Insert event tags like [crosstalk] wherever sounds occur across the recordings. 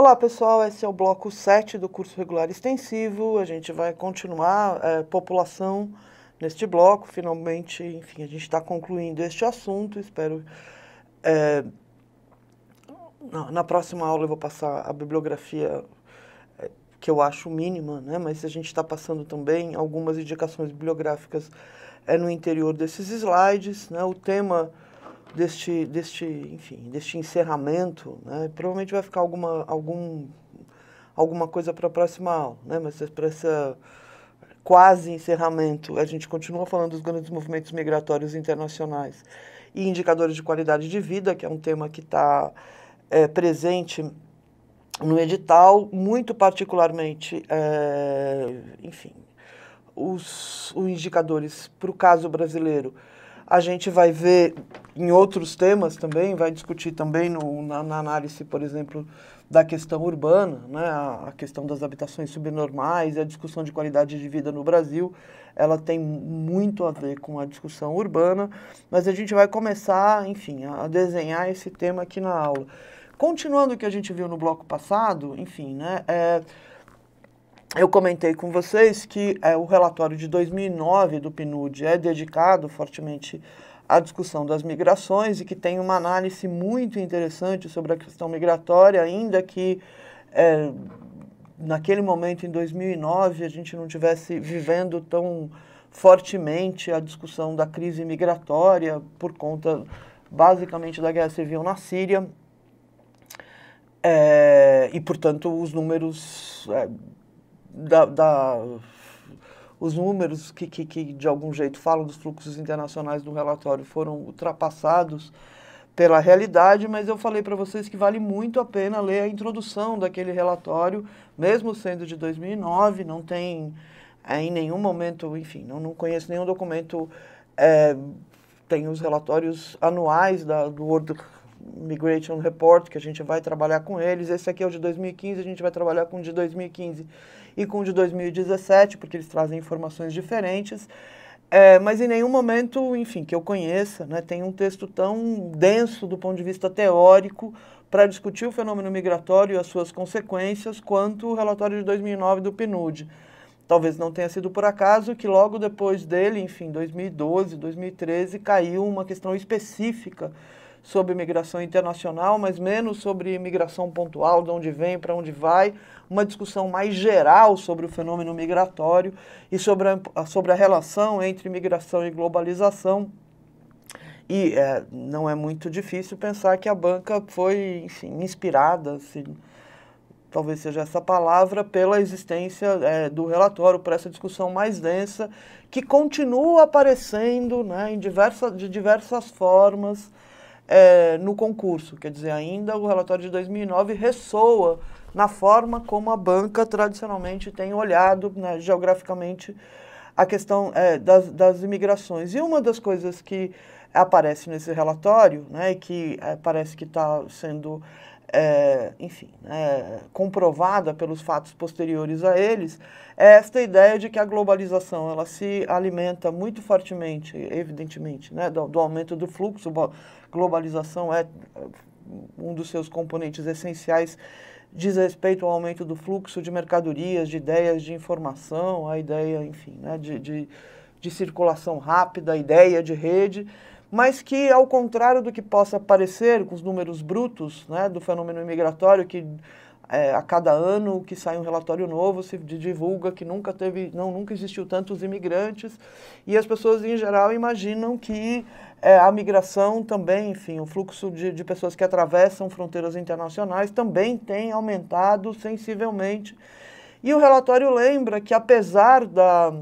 Olá pessoal, esse é o bloco 7 do curso regular extensivo. A gente vai continuar é, população neste bloco. Finalmente, enfim, a gente está concluindo este assunto. Espero. É, na próxima aula eu vou passar a bibliografia é, que eu acho mínima, né? mas a gente está passando também algumas indicações bibliográficas é, no interior desses slides. Né? O tema deste, deste, enfim, deste encerramento, né? provavelmente vai ficar alguma, algum, alguma coisa para a próxima aula, né? mas para essa quase encerramento, a gente continua falando dos grandes movimentos migratórios internacionais e indicadores de qualidade de vida, que é um tema que está é, eh, presente no edital, muito particularmente, é, enfim, os, os indicadores para o caso brasileiro a gente vai ver em outros temas também, vai discutir também no, na, na, análise, por exemplo, da questão urbana, né, a, a, questão das habitações subnormais e a discussão de qualidade de vida no Brasil, ela tem muito a ver com a discussão urbana, mas a gente vai começar, enfim, a, a desenhar esse tema aqui na aula. Continuando o que a gente viu no bloco passado, enfim, né, é, eu comentei com vocês que é, o relatório de 2009 do PNUD é dedicado fortemente à discussão das migrações e que tem uma análise muito interessante sobre a questão migratória, ainda que é, naquele momento, em 2009, a gente não tivesse vivendo tão fortemente a discussão da crise migratória por conta basicamente da guerra civil na Síria. É, e, portanto, os números da, da os números que, que, que, de algum jeito falam dos fluxos internacionais do relatório foram ultrapassados pela realidade, mas eu falei para vocês que vale muito a pena ler a introdução daquele relatório, mesmo sendo de 2009, não tem é, em nenhum momento, enfim, não, não conheço nenhum documento, é, tem os relatórios anuais da, do World Migration Report, que a gente vai trabalhar com eles, esse aqui é o de 2015, a gente vai trabalhar com o de 2015 e com o de 2017, porque eles trazem informações diferentes. É, mas em nenhum momento, enfim, que eu conheça, né, tem um texto tão denso do ponto de vista teórico para discutir o fenômeno migratório e as suas consequências quanto o relatório de 2009 do PNUD. Talvez não tenha sido por acaso que logo depois dele, enfim, 2012, 2013, caiu uma questão específica sobre migração internacional, mas menos sobre migração pontual, de onde vem, para onde vai, uma discussão mais geral sobre o fenômeno migratório e sobre a, sobre a relação entre migração e globalização. E é, não é muito difícil pensar que a banca foi enfim, inspirada, assim, talvez seja essa palavra, pela existência é, do relatório, para essa discussão mais densa, que continua aparecendo né, em diversa, de diversas formas é, no concurso. Quer dizer, ainda o relatório de 2009 ressoa na forma como a banca tradicionalmente tem olhado né, geograficamente a questão é, das, das, imigrações. E uma das coisas que aparece nesse relatório, né, e que é, parece que está sendo, enfim, né, comprovada pelos fatos posteriores a eles, é esta ideia de que a globalização ela se alimenta muito fortemente, evidentemente, né, do, do aumento do fluxo globalização é um dos seus componentes essenciais diz respeito ao aumento do fluxo de mercadorias, de ideias de informação, a ideia, enfim, né, de, de, de, circulação rápida, a ideia de rede, mas que, ao contrário do que possa parecer com os números brutos né, do fenômeno imigratório, que é, a cada ano que sai um relatório novo, se divulga que nunca teve, não, nunca existiu tantos imigrantes, e as pessoas em geral imaginam que é, a migração também, enfim, o fluxo de, de pessoas que atravessam fronteiras internacionais também tem aumentado sensivelmente. E o relatório lembra que apesar da,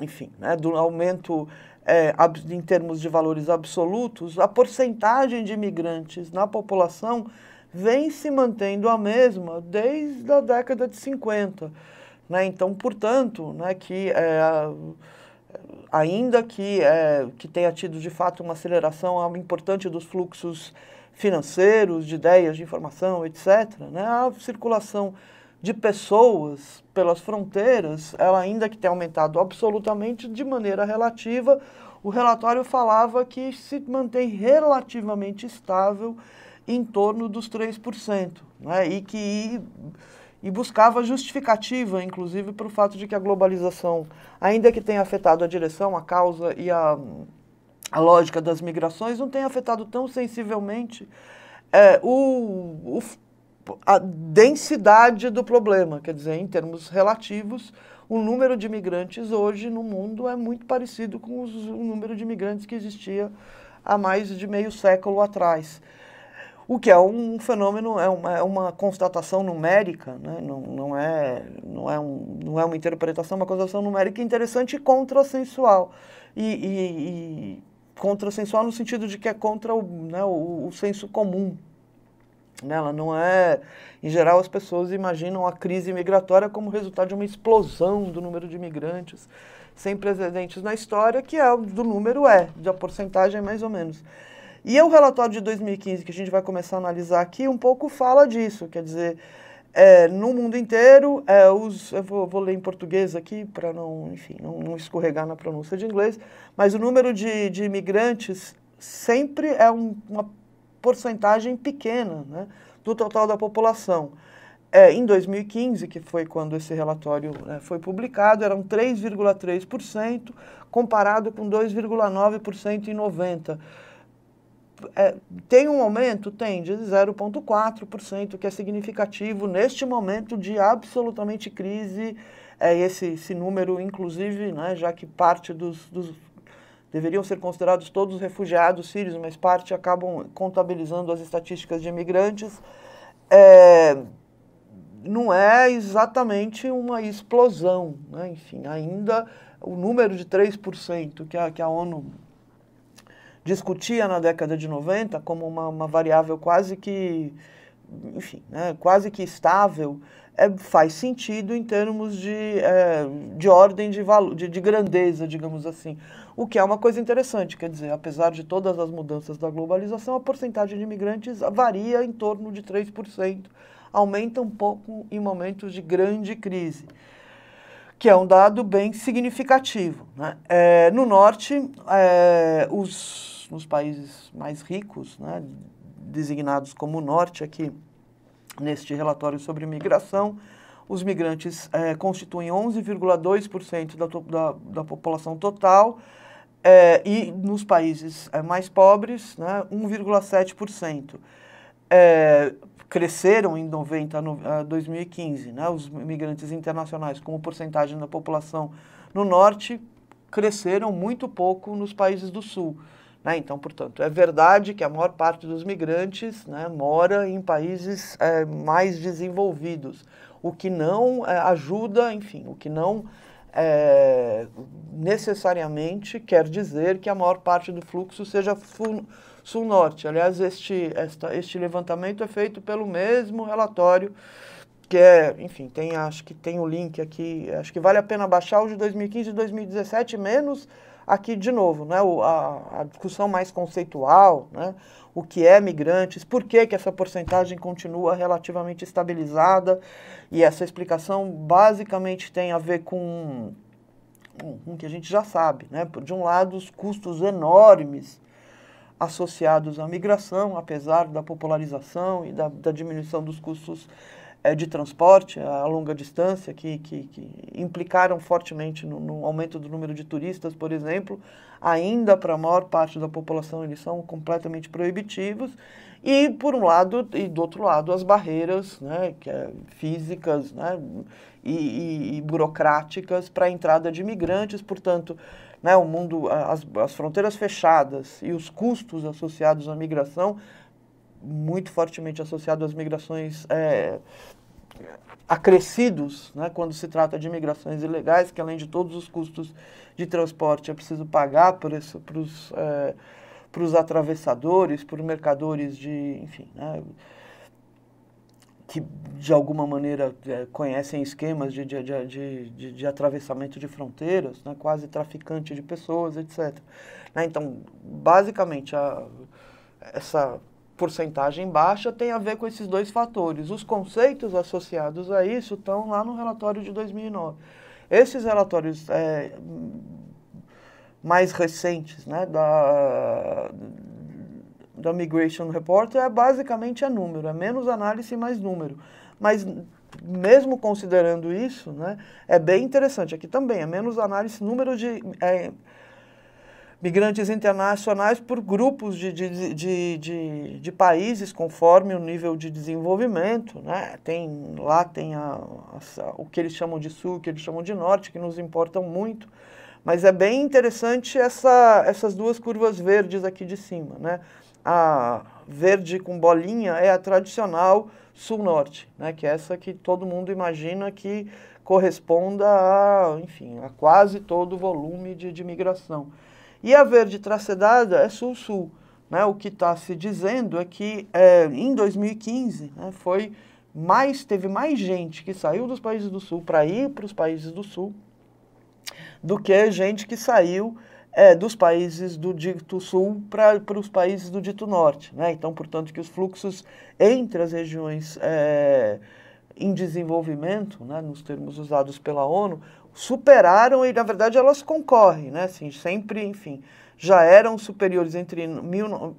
enfim, né, do aumento é, em termos de valores absolutos, a porcentagem de imigrantes na população vem se mantendo a mesma desde a década de 50. Né? Então, portanto, né, que é, ainda que, é, que tenha tido de fato uma aceleração ah, importante dos fluxos financeiros, de ideias, de informação, etc., né, a circulação de pessoas pelas fronteiras, ela ainda que tenha aumentado absolutamente de maneira relativa, o relatório falava que se mantém relativamente estável em torno dos 3%, né? e que e buscava justificativa, inclusive, para o fato de que a globalização, ainda que tenha afetado a direção, a causa e a, a lógica das migrações, não tenha afetado tão sensivelmente é, o, o, a densidade do problema. Quer dizer, em termos relativos, o número de imigrantes hoje no mundo é muito parecido com os, o número de imigrantes que existia há mais de meio século atrás. O que é um fenômeno, é uma, é uma constatação numérica, né? não, não, é, não, é um, não é uma interpretação, é uma constatação numérica interessante e contrasensual E, e, e no sentido de que é contra o, né, o, o senso comum, nela né? não é. Em geral, as pessoas imaginam a crise migratória como resultado de uma explosão do número de imigrantes sem precedentes na história, que é do número é, da porcentagem mais ou menos. E o relatório de 2015, que a gente vai começar a analisar aqui, um pouco fala disso, quer dizer, é, no mundo inteiro, é, os, eu vou, vou, ler em português aqui para não, enfim, não, não, escorregar na pronúncia de inglês, mas o número de, de imigrantes sempre é um, uma porcentagem pequena né, do total da população. É, em 2015, que foi quando esse relatório né, foi publicado, eram 3,3%, comparado com 2,9% em 90% é, tem um aumento? Tem, de 0,4%, que é significativo neste momento de absolutamente crise. É, esse, esse número, inclusive, né, já que parte dos, dos deveriam ser considerados todos refugiados sírios, mas parte acabam contabilizando as estatísticas de imigrantes, é, não é exatamente uma explosão. Né? Enfim, ainda o número de 3% que a, que a ONU discutia na década de 90 como uma, uma variável quase que, enfim, né, quase que estável, é, faz sentido em termos de, é, de ordem de, valo, de, de grandeza, digamos assim. O que é uma coisa interessante, quer dizer, apesar de todas as mudanças da globalização, a porcentagem de imigrantes varia em torno de 3%, aumenta um pouco em momentos de grande crise que é um dado bem significativo. Né? É, no norte, é, os nos países mais ricos, né, designados como norte aqui neste relatório sobre migração, os migrantes é, constituem 11,2% da, da, da, população total é, e nos países é, mais pobres, né, 1,7%. cresceram em 90 a 2015, né, os migrantes internacionais como porcentagem da população no norte cresceram muito pouco nos países do sul. Né? Então, portanto, é verdade que a maior parte dos migrantes né, mora em países é, mais desenvolvidos, o que não é, ajuda, enfim, o que não é, necessariamente quer dizer que a maior parte do fluxo seja sul-norte. Aliás, este, esta, este levantamento é feito pelo mesmo relatório que é, enfim, tem, acho que tem o link aqui, acho que vale a pena baixar o de 2015 e 2017, menos aqui de novo, né, a, a discussão mais conceitual, né, o que é migrantes, por que, que essa porcentagem continua relativamente estabilizada, e essa explicação basicamente tem a ver com um, que a gente já sabe, né, de um lado os custos enormes associados à migração, apesar da popularização e da, da diminuição dos custos é, de transporte a longa distância, que, que, que implicaram fortemente no, no, aumento do número de turistas, por exemplo, ainda para a maior parte da população eles são completamente proibitivos. E, por um lado, e do outro lado, as barreiras né, que é, físicas né, e, e, e burocráticas para a entrada de imigrantes, portanto, né, o mundo, as, as fronteiras fechadas e os custos associados à migração muito fortemente associado às migrações é, acrescidos, né, quando se trata de migrações ilegais, que além de todos os custos de transporte é preciso pagar para os eh, para os atravessadores, por mercadores de, enfim, né, que de alguma maneira é, conhecem esquemas de de, de, de, de, atravessamento de fronteiras, né, quase traficante de pessoas, etc. Né, então, basicamente, a, essa porcentagem baixa tem a ver com esses dois fatores. Os conceitos associados a isso estão lá no relatório de 2009. Esses relatórios é, mais recentes né, da, da Migration Report é basicamente é número, é menos análise e mais número. Mas mesmo considerando isso, né, é bem interessante. Aqui também é menos análise, número de é, migrantes internacionais por grupos de, de, de, de, de países conforme o nível de desenvolvimento. Né? Tem, lá tem a, a, o que eles chamam de sul, o que eles chamam de norte, que nos importam muito. Mas é bem interessante essa, essas duas curvas verdes aqui de cima. Né? A verde com bolinha é a tradicional sul-norte, né? que é essa que todo mundo imagina que corresponda a, enfim, a quase todo o volume de, de migração. E a verde tracedada é sul-sul. Né? O que está se dizendo é que é, em 2015 né, foi mais, teve mais gente que saiu dos países do sul para ir para os países do sul do que gente que saiu é, dos países do dito sul para os países do dito norte. Né? Então, portanto, que os fluxos entre as regiões é, em desenvolvimento, né, nos termos usados pela ONU, superaram e, na verdade, elas concorrem, né? Assim, sempre, enfim, já eram superiores entre, mil,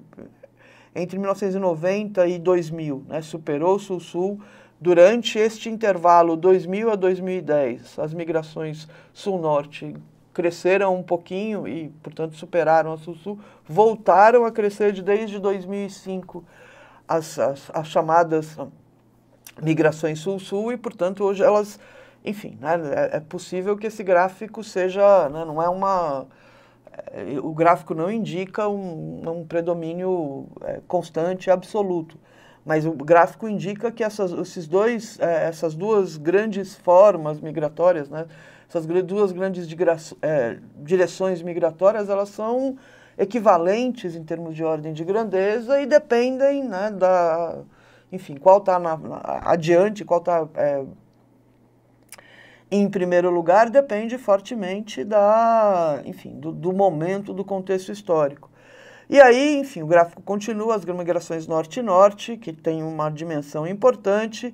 entre 1990 e 2000, né? Superou o Sul-Sul durante este intervalo 2000 a 2010. As migrações Sul-Norte cresceram um pouquinho e, portanto, superaram a Sul-Sul, voltaram a crescer desde 2005 as, as, as chamadas migrações Sul-Sul e, portanto, hoje elas enfim, né, é, é, possível que esse gráfico seja, né, não é uma é, o gráfico não indica um, um predomínio é, constante absoluto, mas o gráfico indica que essas, esses dois, é, essas duas grandes formas migratórias, né, essas duas grandes digra, é, direções migratórias, elas são equivalentes em termos de ordem de grandeza e dependem né, da, enfim, qual está adiante, qual está é, em primeiro lugar, depende fortemente da, enfim, do, do, momento, do contexto histórico. E aí, enfim, o gráfico continua, as migrações norte-norte, que tem uma dimensão importante,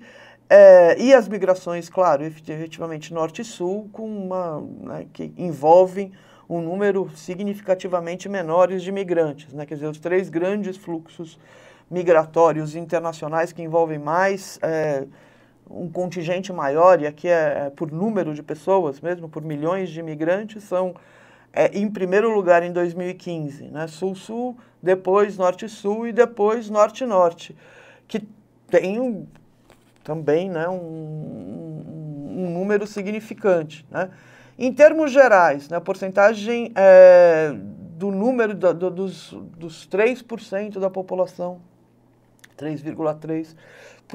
é, e as migrações, claro, efetivamente norte-sul, com uma, né, que envolvem um número significativamente menores de migrantes, né, quer dizer, os três grandes fluxos migratórios internacionais que envolvem mais... É, um contingente maior, e aqui é, é, por número de pessoas mesmo, por milhões de imigrantes, são é, em primeiro lugar em 2015, né? Sul-Sul, depois Norte-Sul e depois Norte-Norte, que tem um, também né, um, um, um, número significante. Né? Em termos gerais, né, a porcentagem é, do número do, do, dos, dos 3% da população, 3,3%,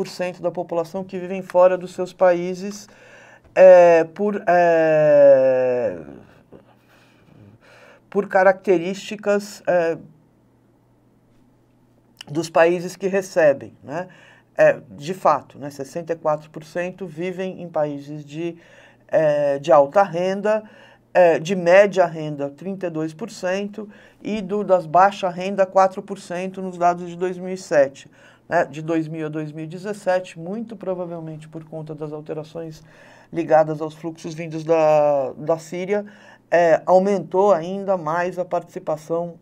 cento da população que vivem fora dos seus países é, por, é, por características é, dos países que recebem. Né? É, de fato, né, 64% vivem em países de, de alta renda, é, de média renda 32% e do, das baixa renda 4% nos dados de 2007 né, de 2000 a 2017, muito provavelmente por conta das alterações ligadas aos fluxos vindos da, da Síria, é, aumentou ainda mais a participação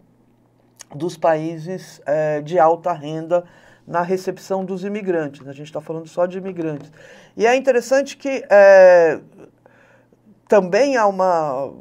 dos países é, de alta renda na recepção dos imigrantes. A gente está falando só de imigrantes. E é interessante que é, também há uma,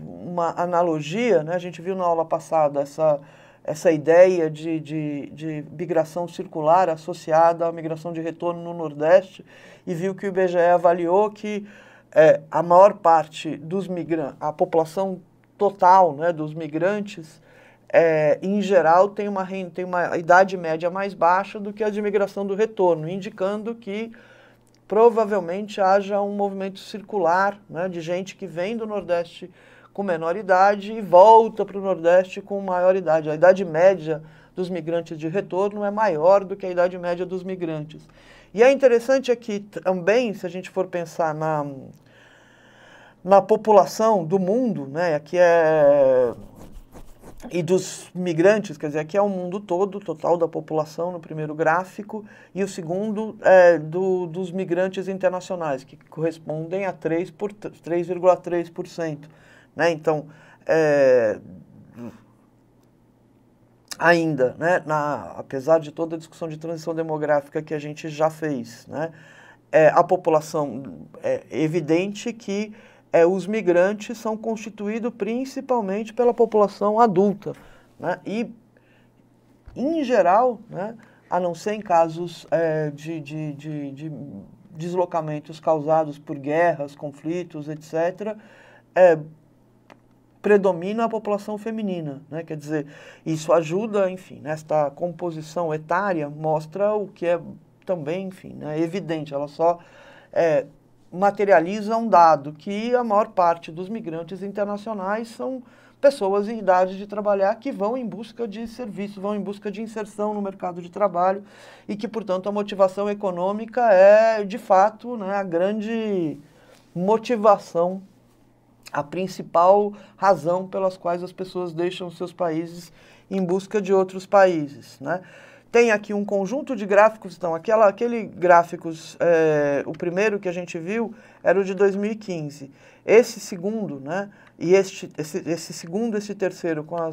uma analogia, né? a gente viu na aula passada essa essa ideia de, de, de, migração circular associada à migração de retorno no Nordeste e viu que o IBGE avaliou que é, a maior parte dos migrantes, a população total né, dos migrantes, é, em geral, tem uma, tem uma idade média mais baixa do que a de migração do retorno, indicando que provavelmente haja um movimento circular né, de gente que vem do Nordeste com menor idade e volta para o Nordeste com maior idade. A idade média dos migrantes de retorno é maior do que a idade média dos migrantes. E é interessante aqui é também, se a gente for pensar na, na população do mundo, né, aqui é e dos migrantes, quer dizer, aqui é o mundo todo, total da população no primeiro gráfico, e o segundo é do, dos migrantes internacionais, que correspondem a 3,3%. Né? Então, é, ainda, né, na, apesar de toda a discussão de transição demográfica que a gente já fez, né, é, a população é evidente que é, os migrantes são constituídos principalmente pela população adulta. Né, e, em geral, né, a não ser em casos é, de, de, de, de deslocamentos causados por guerras, conflitos, etc., é, predomina a população feminina, né? quer dizer, isso ajuda, enfim, nesta composição etária mostra o que é também, enfim, né, evidente, ela só é, materializa um dado, que a maior parte dos migrantes internacionais são pessoas em idade de trabalhar que vão em busca de serviço, vão em busca de inserção no mercado de trabalho e que, portanto, a motivação econômica é, de fato, né, a grande motivação a principal razão pelas quais as pessoas deixam seus países em busca de outros países. Né? Tem aqui um conjunto de gráficos, então, aquela, aquele gráficos, é, o primeiro que a gente viu era o de 2015. Esse segundo, né, e este, esse, esse segundo, esse terceiro, com a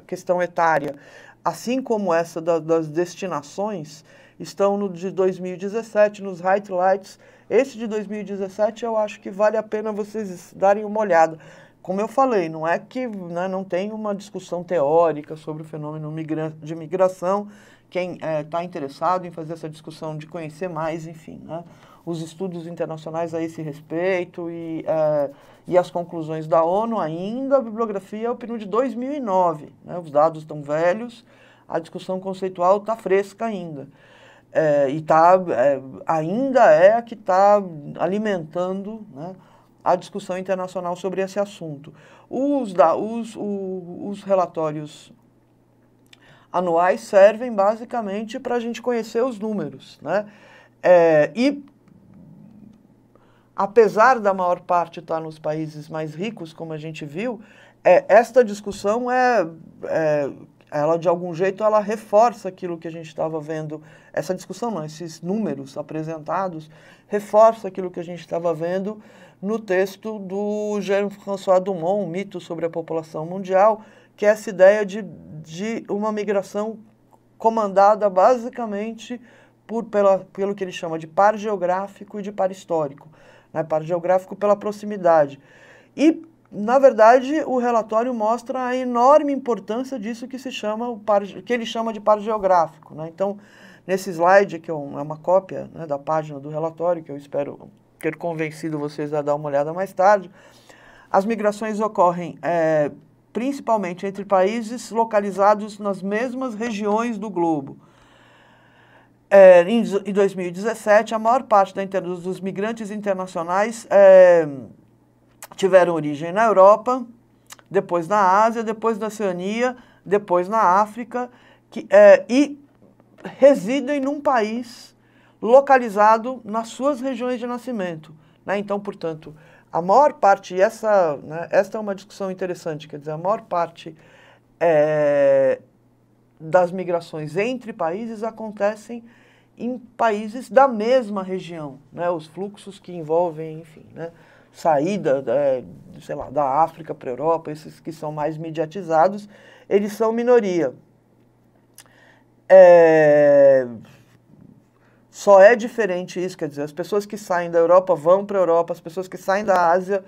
questão etária, assim como essa da, das destinações, estão no de 2017, nos highlights esse de 2017 eu acho que vale a pena vocês darem uma olhada. Como eu falei, não é que né, não tem uma discussão teórica sobre o fenômeno migra de migração. Quem está é, tá interessado em fazer essa discussão, de conhecer mais, enfim, né, os estudos internacionais a esse respeito e, é, e as conclusões da ONU, ainda a bibliografia é o PNUD de 2009. Né, os dados estão velhos, a discussão conceitual está fresca ainda é, e tá, é, ainda é a que está alimentando né, a discussão internacional sobre esse assunto. Os, da, os, o, os relatórios anuais servem basicamente para a gente conhecer os números. Né? É, e, apesar da maior parte estar tá nos países mais ricos, como a gente viu, é, esta discussão é, é ela de algum jeito ela reforça aquilo que a gente estava vendo, essa discussão, não, esses números apresentados, reforça aquilo que a gente estava vendo no texto do Jean-François Dumont, um Mito sobre a População Mundial, que é essa ideia de, de uma migração comandada basicamente por, pela, pelo que ele chama de par geográfico e de par histórico. Né? Par geográfico pela proximidade. E na verdade, o relatório mostra a enorme importância disso que se chama o par, que ele chama de par geográfico. Né? Então, nesse slide, que é, é uma cópia né, da página do relatório, que eu espero ter convencido vocês a dar uma olhada mais tarde, as migrações ocorrem é, principalmente entre países localizados nas mesmas regiões do globo. É, em, 2017, a maior parte da, dos migrantes internacionais é, tiveram origem na Europa, depois na Ásia, depois na Oceania, depois na África, que, é, e residem num país localizado nas suas regiões de nascimento. Né? Então, portanto, a maior parte, e essa, né, esta é uma discussão interessante, quer dizer, a maior parte é, das migrações entre países acontecem em países da mesma região, né? os fluxos que envolvem, enfim. Né? saída, é, sei lá, da África para a Europa, esses que são mais mediatizados, eles são minoria. É, só é diferente isso, quer dizer, as pessoas que saem da Europa vão para a Europa, as pessoas que saem da Ásia,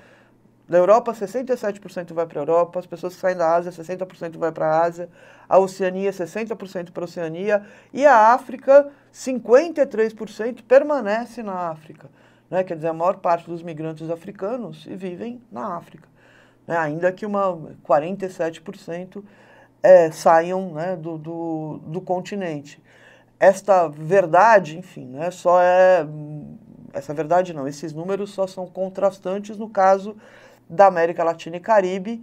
da Europa 67% vai para a Europa, as pessoas que saem da Ásia 60% vai para a Ásia, a Oceania 60% para a Oceania e a África 53% permanece na África. Né? Quer dizer, a maior parte dos migrantes africanos vivem na África. Né? Ainda que uma 47% é, saiam né, do, do, do, continente. Esta verdade, enfim, né, só é. Essa verdade não, esses números só são contrastantes no caso da América Latina e Caribe,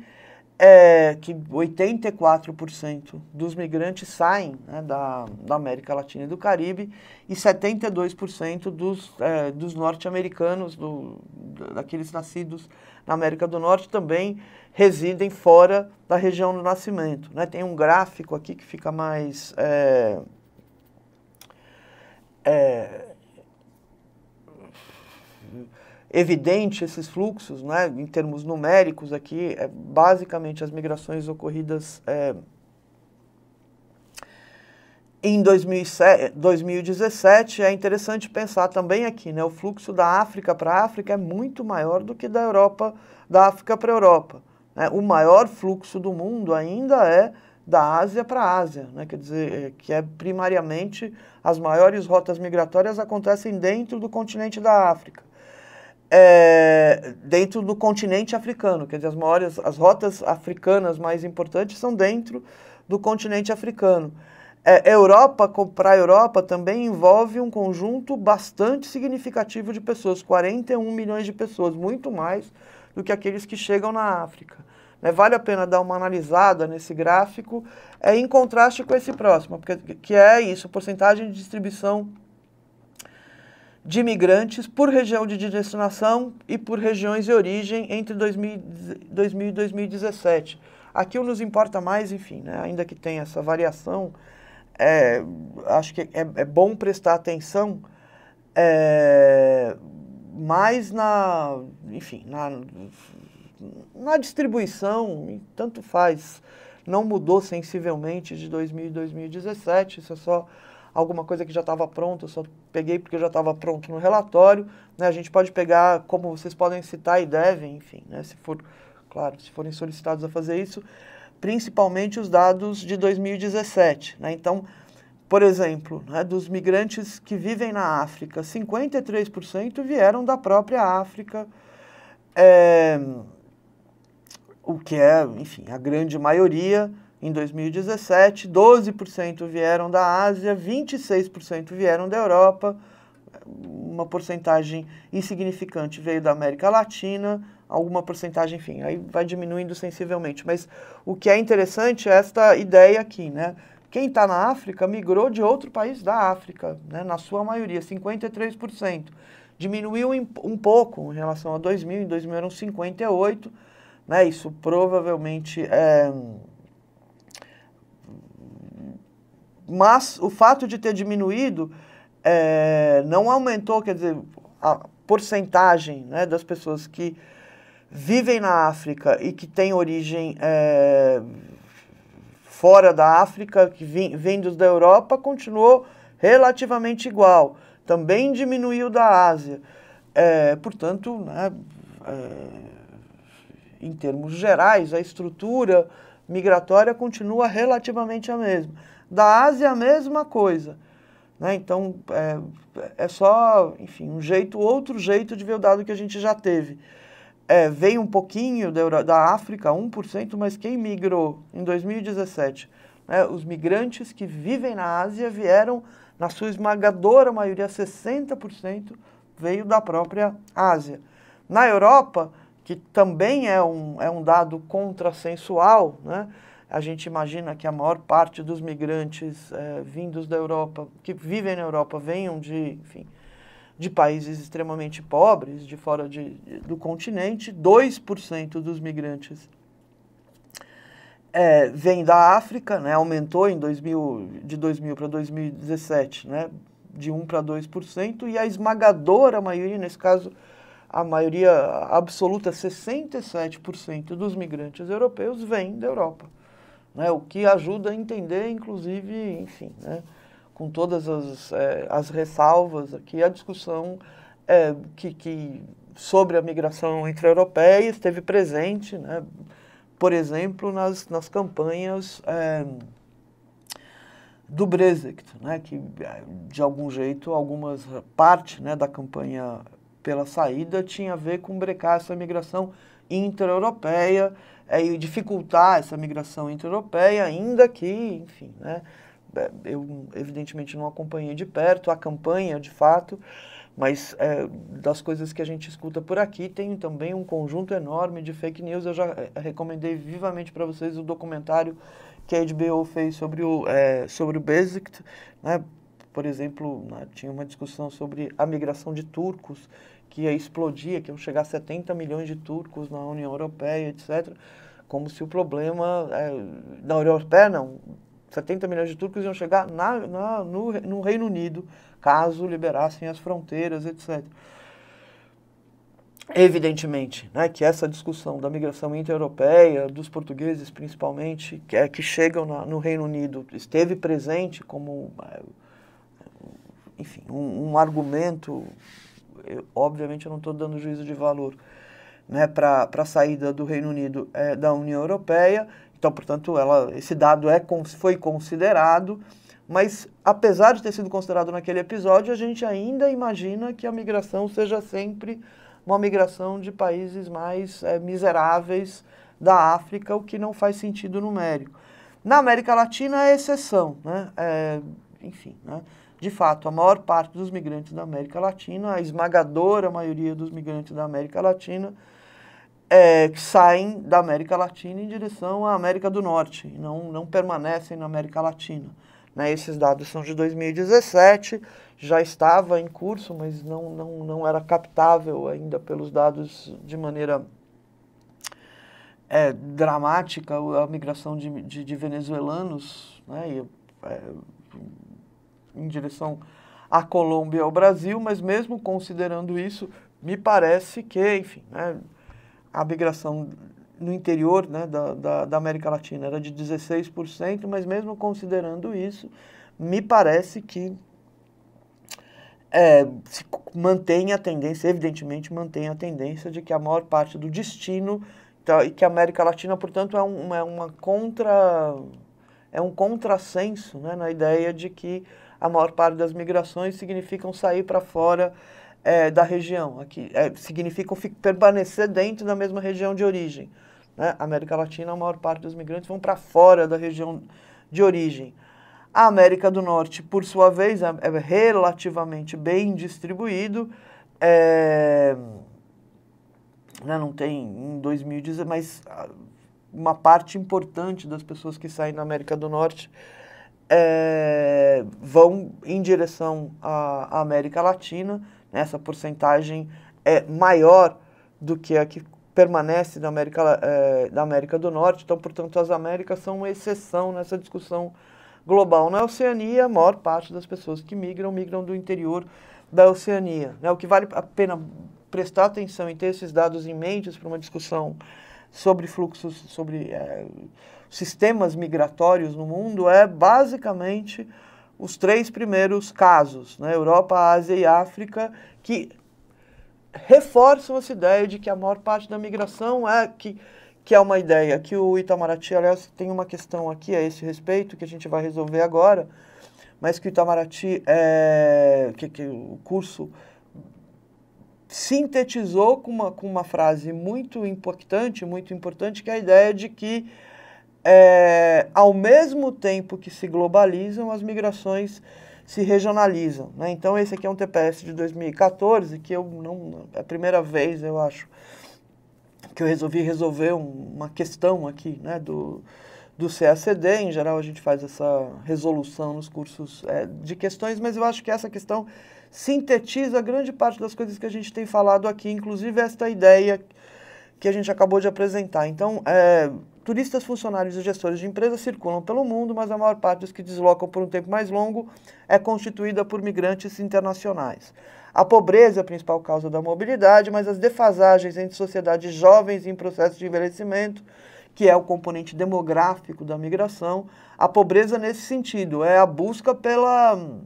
é que 84% dos migrantes saem né, da, da América Latina e do Caribe e 72% dos, é, dos norte-americanos, do, daqueles nascidos na América do Norte, também residem fora da região do nascimento. Né? Tem um gráfico aqui que fica mais. É, é, evidente esses fluxos, né, em termos numéricos aqui, é basicamente as migrações ocorridas é, em 2007, 2017. É interessante pensar também aqui, né, o fluxo da África para a África é muito maior do que da Europa, da África para a Europa. Né? O maior fluxo do mundo ainda é da Ásia para a Ásia, né? quer dizer, eh, que é primariamente as maiores rotas migratórias acontecem dentro do continente da África é, dentro do continente africano. Quer dizer, as maiores, as rotas africanas mais importantes são dentro do continente africano. É, Europa, para a Europa, também envolve um conjunto bastante significativo de pessoas, 41 milhões de pessoas, muito mais do que aqueles que chegam na África. Né? Vale a pena dar uma analisada nesse gráfico, é, em contraste com esse próximo, porque, que é isso, porcentagem de distribuição de imigrantes por região de destinação e por regiões de origem entre 2000, 2000 e 2017. Aquilo nos importa mais, enfim, né? ainda que tenha essa variação, é, acho que é, é, bom prestar atenção é, mais na, enfim, na, na distribuição, tanto faz, não mudou sensivelmente de 2000 e 2017, isso é só alguma coisa que já estava pronta, eu só peguei porque já estava pronto no relatório. Né? A gente pode pegar, como vocês podem citar e devem, enfim, né? se for, claro, se forem solicitados a fazer isso, principalmente os dados de 2017. Né? Então, por exemplo, né, dos migrantes que vivem na África, 53% vieram da própria África, é, o que é, enfim, a grande maioria em 2017, 12% vieram da Ásia, 26% vieram da Europa, uma porcentagem insignificante veio da América Latina, alguma porcentagem, enfim, aí vai diminuindo sensivelmente. Mas o que é interessante é esta ideia aqui, né? Quem está na África migrou de outro país da África, né? na sua maioria, 53%. Diminuiu um pouco em relação a 2000, em 2000 eram 58%, né? isso provavelmente é mas o fato de ter diminuído é, não aumentou, quer dizer, a porcentagem né, das pessoas que vivem na África e que têm origem é, fora da África, que vin, vindos da Europa, continuou relativamente igual. Também diminuiu da Ásia. É, portanto, né, em termos gerais, a estrutura migratória continua relativamente a mesma. Da Ásia, é a mesma coisa. Né? Então, é, é só, enfim, um jeito, outro jeito de ver o dado que a gente já teve. É, veio um pouquinho da, da África, 1%, mas quem migrou em 2017? Né? Os migrantes que vivem na Ásia vieram, na sua esmagadora maioria, 60% veio da própria Ásia. Na Europa, que também é um, é um dado contrassensual, né? a gente imagina que a maior parte dos migrantes é, vindos da Europa, que vivem na Europa, venham de, enfim, de países extremamente pobres, de fora de, de, do continente. 2% dos migrantes é, vêm da África, né? aumentou em 2000, de 2000 para 2017, né? de 1 para 2%, e a esmagadora maioria, nesse caso, a maioria absoluta, 67% dos migrantes europeus, vem da Europa né? o que ajuda a entender, inclusive, enfim, né? com todas as, é, as ressalvas aqui, a discussão é, que, que sobre a migração entre europeia esteve presente, né? por exemplo, nas, nas campanhas é, do Brexit, né? que de algum jeito, algumas parte né, da campanha pela saída tinha a ver com brecar essa migração intereuropeia, europeia é, e dificultar essa migração intra-europeia, ainda que, enfim, né, é, eu evidentemente não acompanhei de perto a campanha de fato, mas é, das coisas que a gente escuta por aqui, tem também um conjunto enorme de fake news. Eu já é, recomendei vivamente para vocês o documentário que a HBO fez sobre o, é, sobre o Basic, né? por exemplo, né, tinha uma discussão sobre a migração de turcos que ia explodir, que iam chegar 70 milhões de turcos na União Europeia, etc. Como se o problema. É, na União Europeia, não. 70 milhões de turcos iam chegar na, na no, no Reino Unido, caso liberassem as fronteiras, etc. Evidentemente, né, que essa discussão da migração intereuropeia, dos portugueses principalmente, que, é, que chegam na, no Reino Unido, esteve presente como, é, enfim, um, um argumento eu, obviamente eu não estou dando juízo de valor né, para a saída do Reino Unido é, da União Europeia. Então, portanto, ela, esse dado é, foi considerado, mas apesar de ter sido considerado naquele episódio, a gente ainda imagina que a migração seja sempre uma migração de países mais é, miseráveis da África, o que não faz sentido numérico. Na América Latina é exceção, né? É, enfim, né? de fato, a maior parte dos migrantes da América Latina, a esmagadora maioria dos migrantes da América Latina, é, que saem da América Latina em direção à América do Norte, não, não permanecem na América Latina. Né? Esses dados são de 2017, já estava em curso, mas não, não, não era captável ainda pelos dados de maneira é, dramática a migração de, de, de venezuelanos, né? E, é, em direção à Colômbia e ao Brasil, mas mesmo considerando isso, me parece que, enfim, né, a migração no interior né, da, da, da América Latina era de 16%, mas mesmo considerando isso, me parece que é, se mantém a tendência, evidentemente mantém a tendência de que a maior parte do destino tá, e que a América Latina, portanto, é, um, é uma contra é um contrassenso né, na ideia de que a maior parte das migrações significam sair para fora é, da região aqui, é, significam permanecer dentro da mesma região de origem. Né? América Latina, a maior parte dos migrantes vão para fora da região de origem. A América do Norte, por sua vez, é, é relativamente bem distribuído. É, né, não tem em 2010, mas ah, uma parte importante das pessoas que saem da América do Norte é, vão em direção à, América Latina. Né? Essa porcentagem é maior do que a que permanece na América, é, da América do Norte. Então, portanto, as Américas são uma exceção nessa discussão global. Na Oceania, a maior parte das pessoas que migram, migram do interior da Oceania. Né? O que vale a pena prestar atenção e ter esses dados em mente para uma discussão sobre fluxos, sobre é, sistemas migratórios no mundo é basicamente os três primeiros casos, né? Europa, Ásia e África, que reforçam essa ideia de que a maior parte da migração é que, que é uma ideia que o Itamaraty, aliás, tem uma questão aqui a esse respeito que a gente vai resolver agora, mas que o Itamaraty é que, que o curso sintetizou com uma, com uma frase muito impactante, muito importante, que é a ideia de que é, ao mesmo tempo que se globalizam, as migrações se regionalizam. Né? Então, esse aqui é um TPS de 2014, que eu não. É a primeira vez, eu acho, que eu resolvi resolver um, uma questão aqui né, do, do CACD. Em geral, a gente faz essa resolução nos cursos é, de questões, mas eu acho que essa questão sintetiza grande parte das coisas que a gente tem falado aqui, inclusive esta ideia que a gente acabou de apresentar. Então, é, turistas, funcionários e gestores de empresas circulam pelo mundo, mas a maior parte dos que deslocam por um tempo mais longo é constituída por migrantes internacionais. A pobreza é a principal causa da mobilidade, mas as defasagens entre sociedades jovens em processo de envelhecimento, que é o componente demográfico da migração, a pobreza nesse sentido é a busca pela hum,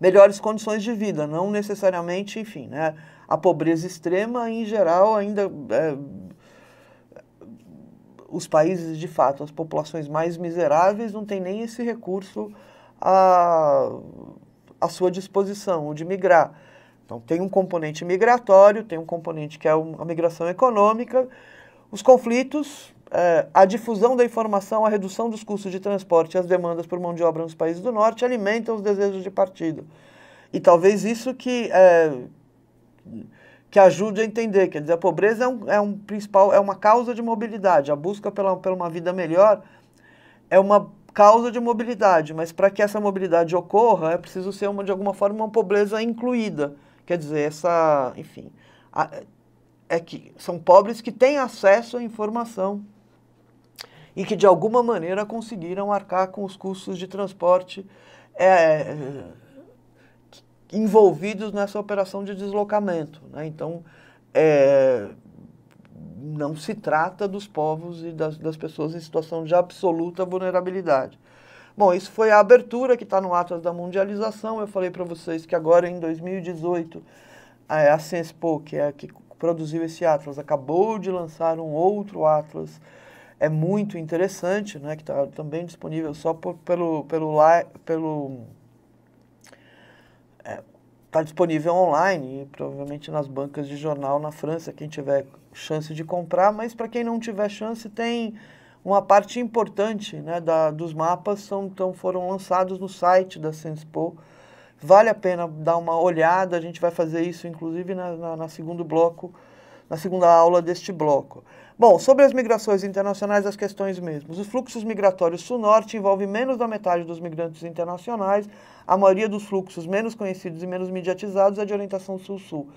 melhores condições de vida, não necessariamente, enfim, né? a pobreza extrema, em geral, ainda é, os países, de fato, as populações mais miseráveis não têm nem esse recurso à, à sua disposição, o de migrar. Então, tem um componente migratório, tem um componente que é a migração econômica, os conflitos, é, a difusão da informação, a redução dos custos de transporte e as demandas por mão de obra nos países do norte alimentam os desejos de partido. E talvez isso que é, que ajude a entender. Quer dizer, a pobreza é, um, é, um principal, é uma causa de mobilidade. A busca pela, pela uma vida melhor é uma causa de mobilidade, mas para que essa mobilidade ocorra, é preciso ser, uma, de alguma forma, uma pobreza incluída. Quer dizer, essa, enfim, a, é que são pobres que têm acesso à informação e que, de alguma maneira, conseguiram arcar com os custos de transporte é, envolvidos nessa operação de deslocamento. Né? Então, é, não se trata dos povos e das, das, pessoas em situação de absoluta vulnerabilidade. Bom, isso foi a abertura que está no Atlas da Mundialização. Eu falei para vocês que agora, em 2018, a Cienspo, que é a que produziu esse Atlas, acabou de lançar um outro Atlas é muito interessante, né, que está também disponível só por, pelo, pelo, pelo está disponível online, provavelmente nas bancas de jornal na França, quem tiver chance de comprar, mas para quem não tiver chance, tem uma parte importante né, da, dos mapas, são, então foram lançados no site da Senspo. Vale a pena dar uma olhada, a gente vai fazer isso inclusive na, na, na segundo bloco na segunda aula deste bloco. Bom, sobre as migrações internacionais, as questões mesmas. Os fluxos migratórios sul-norte envolvem menos da metade dos migrantes internacionais. A maioria dos fluxos menos conhecidos e menos mediatizados é de orientação sul-sul.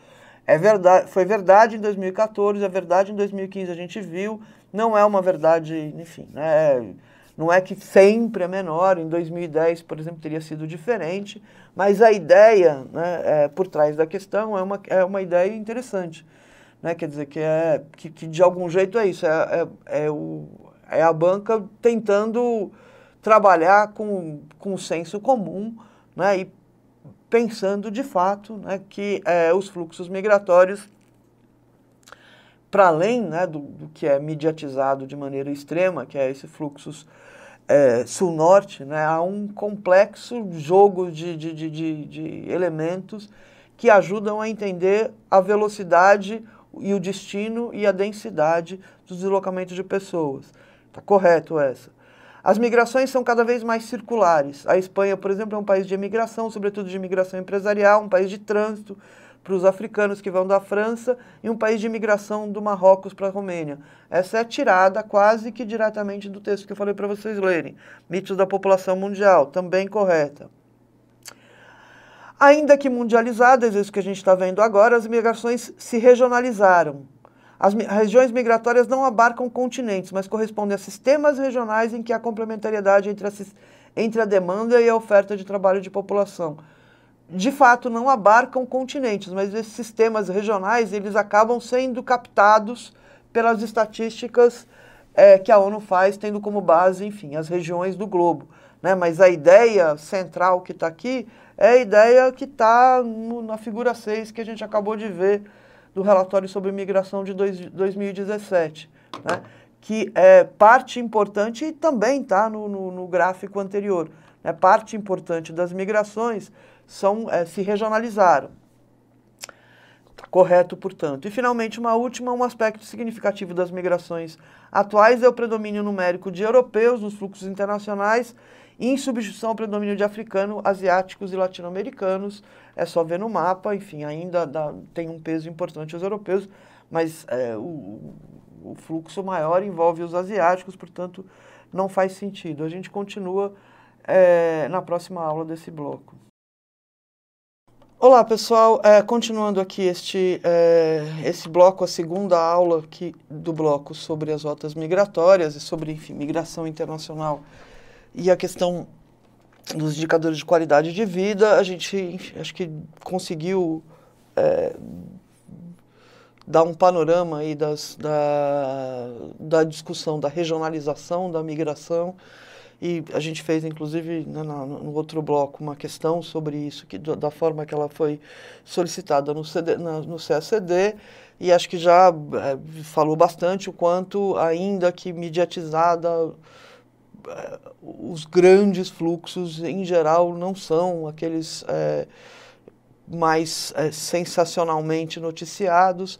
É verdade, foi verdade em 2014, é verdade em 2015, a gente viu. Não é uma verdade, enfim, né? não é que sempre é menor. Em 2010, por exemplo, teria sido diferente. Mas a ideia né, é, por trás da questão é uma, é uma ideia interessante né? Quer dizer, que, é, que, que de algum jeito é isso, é, é, é, o, é a banca tentando trabalhar com, com senso comum né? e pensando de fato né? que é, os fluxos migratórios, para além né? do, do que é mediatizado de maneira extrema, que é esse fluxos é, sul-norte, né, há um complexo jogo de, de, de, de, elementos que ajudam a entender a velocidade e o destino e a densidade do deslocamento de pessoas. Está correto essa. As migrações são cada vez mais circulares. A Espanha, por exemplo, é um país de imigração, sobretudo de imigração empresarial, um país de trânsito para os africanos que vão da França e um país de imigração do Marrocos para a Romênia. Essa é tirada quase que diretamente do texto que eu falei para vocês lerem. Mitos da população mundial, também correta. Ainda que mundializadas, é isso que a gente está vendo agora, as migrações se regionalizaram. As mi regiões migratórias não abarcam continentes, mas correspondem a sistemas regionais em que há complementariedade entre a, entre a demanda e a oferta de trabalho de população. De fato, não abarcam continentes, mas esses sistemas regionais eles acabam sendo captados pelas estatísticas é, que a ONU faz, tendo como base, enfim, as regiões do globo. Né? Mas a ideia central que está aqui é a ideia que está na figura 6 que a gente acabou de ver do relatório sobre imigração de dois, 2017, né? que é parte importante e também está no, no, no, gráfico anterior. Né? Parte importante das migrações são, é, se regionalizaram. Tá correto, portanto. E, finalmente, uma última, um aspecto significativo das migrações atuais é o predomínio numérico de europeus nos fluxos internacionais em substituição ao predomínio de africano, asiáticos e latino-americanos, é só ver no mapa, enfim, ainda dá, tem um peso importante os europeus, mas é, o, o fluxo maior envolve os asiáticos, portanto, não faz sentido. A gente continua é, na próxima aula desse bloco. Olá pessoal, é, continuando aqui este, é, esse bloco, a segunda aula aqui do bloco sobre as rotas migratórias e sobre enfim, migração internacional e a questão dos indicadores de qualidade de vida, a gente acho que conseguiu é, dar um panorama aí das, da, da discussão da regionalização da migração. E a gente fez, inclusive, né, no, no outro bloco, uma questão sobre isso, que, da forma que ela foi solicitada no, CD, na, no CACD, e acho que já é, falou bastante o quanto, ainda que mediatizada, eh, os grandes fluxos, em geral, não são aqueles é, mais é, sensacionalmente noticiados,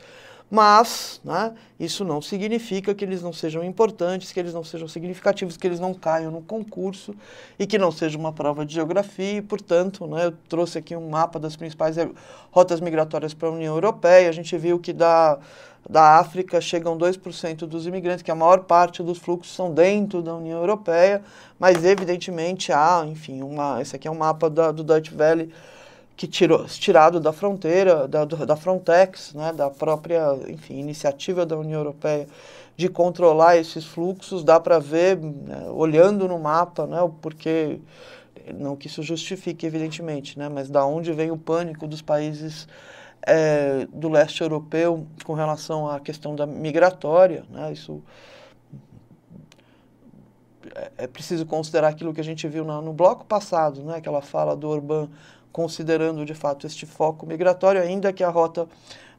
mas né, isso não significa que eles não sejam importantes, que eles não sejam significativos, que eles não caiam no concurso e que não seja uma prova de geografia. E, portanto, né, eu trouxe aqui um mapa das principais rotas migratórias para a União Europeia. A gente viu que dá da África chegam 2% dos imigrantes, que a maior parte dos fluxos são dentro da União Europeia, mas evidentemente há, enfim, uma, esse aqui é um mapa da, do Dutch Valley que tirou, tirado da fronteira, da, da Frontex, né, da própria, enfim, iniciativa da União Europeia de controlar esses fluxos, dá para ver, né, olhando no mapa, né, o porquê não que isso justifique, evidentemente, né, mas da onde vem o pânico dos países é, do leste europeu com relação à questão da migratória, né? Isso é, é preciso considerar aquilo que a gente viu na, no bloco passado, né? ela fala do Orbán considerando de fato este foco migratório, ainda que a rota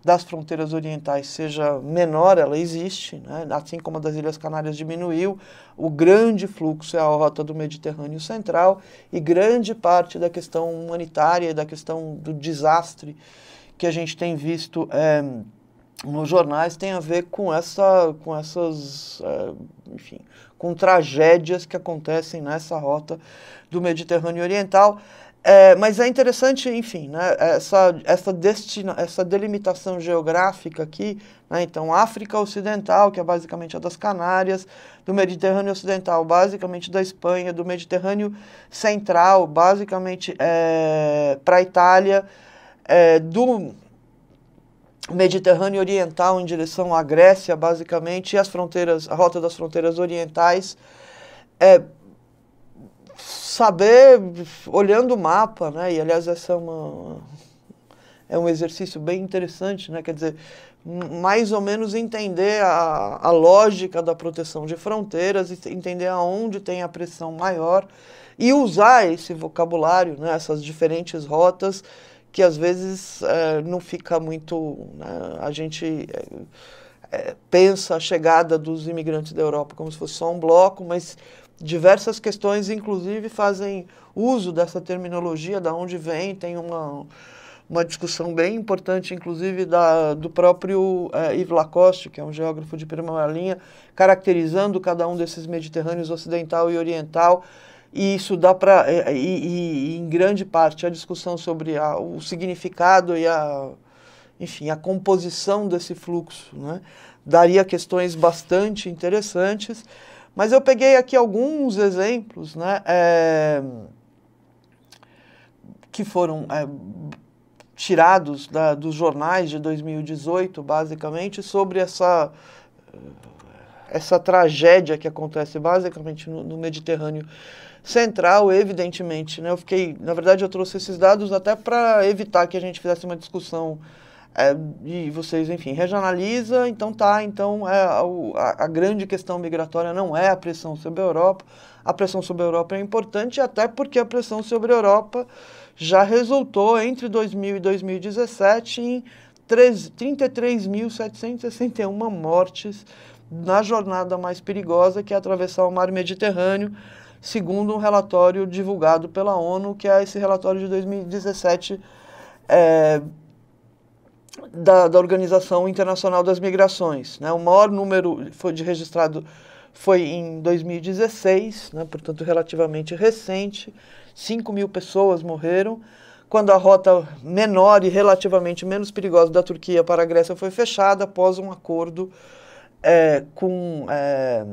das fronteiras orientais seja menor, ela existe, né? assim como a das Ilhas Canárias diminuiu, o grande fluxo é a rota do Mediterrâneo Central e grande parte da questão humanitária e da questão do desastre que a gente tem visto é, nos jornais tem a ver com essa, com essas, é, enfim, com tragédias que acontecem nessa rota do Mediterrâneo Oriental. É, mas é interessante, enfim, né, essa, essa, destina, essa delimitação geográfica aqui, né, então África Ocidental, que é basicamente a das Canárias, do Mediterrâneo Ocidental, basicamente da Espanha, do Mediterrâneo Central, basicamente é, para a Itália, é, do Mediterrâneo Oriental em direção à Grécia, basicamente, e as fronteiras, a rota das fronteiras orientais, é, saber, olhando o mapa, né, e aliás essa é uma, é um exercício bem interessante, né, quer dizer, mais ou menos entender a, a lógica da proteção de fronteiras, entender aonde tem a pressão maior, e usar esse vocabulário, né, essas diferentes rotas, que às vezes é, não fica muito. Né? A gente é, pensa a chegada dos imigrantes da Europa como se fosse só um bloco, mas diversas questões, inclusive, fazem uso dessa terminologia, da onde vem, tem uma uma discussão bem importante, inclusive, da, do próprio é, Yves Lacoste, que é um geógrafo de primeira linha, caracterizando cada um desses Mediterrâneos ocidental e oriental e isso dá para é, é, e, e, e, em grande parte a discussão sobre a, o significado e a enfim a composição desse fluxo né? daria questões bastante interessantes mas eu peguei aqui alguns exemplos né, é, que foram é, tirados da, dos jornais de 2018 basicamente sobre essa essa tragédia que acontece basicamente no, no Mediterrâneo central, evidentemente. Né? Eu fiquei, na verdade, eu trouxe esses dados até para evitar que a gente fizesse uma discussão é, e vocês, enfim, regionaliza, então tá, então é, a, a, grande questão migratória não é a pressão sobre a Europa, a pressão sobre a Europa é importante até porque a pressão sobre a Europa já resultou entre 2000 e 2017 em 33.761 mortes na jornada mais perigosa que é atravessar o mar Mediterrâneo segundo um relatório divulgado pela ONU, que é esse relatório de 2017 é, da, da, Organização Internacional das Migrações. Né? O maior número foi de registrado foi em 2016, né? portanto relativamente recente, 5 mil pessoas morreram, quando a rota menor e relativamente menos perigosa da Turquia para a Grécia foi fechada após um acordo é, com... É,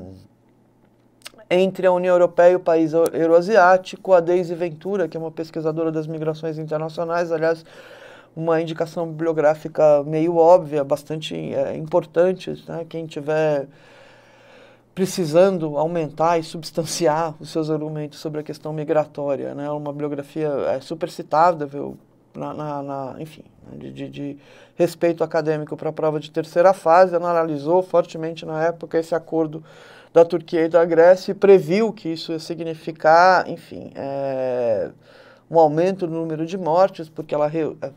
entre a União Europeia e o país euroasiático. A Deise Ventura, que é uma pesquisadora das migrações internacionais, aliás, uma indicação bibliográfica meio óbvia, bastante é, importante. Né? Quem tiver precisando aumentar e substanciar os seus argumentos sobre a questão migratória. Né? Uma bibliografia é, super citada, viu? Na, na, na enfim, de, de, de, respeito acadêmico para a prova de terceira fase, ela analisou fortemente na época esse acordo da Turquia e da Grécia e previu que isso ia significar, enfim, é, um aumento no número de mortes, porque ela, é,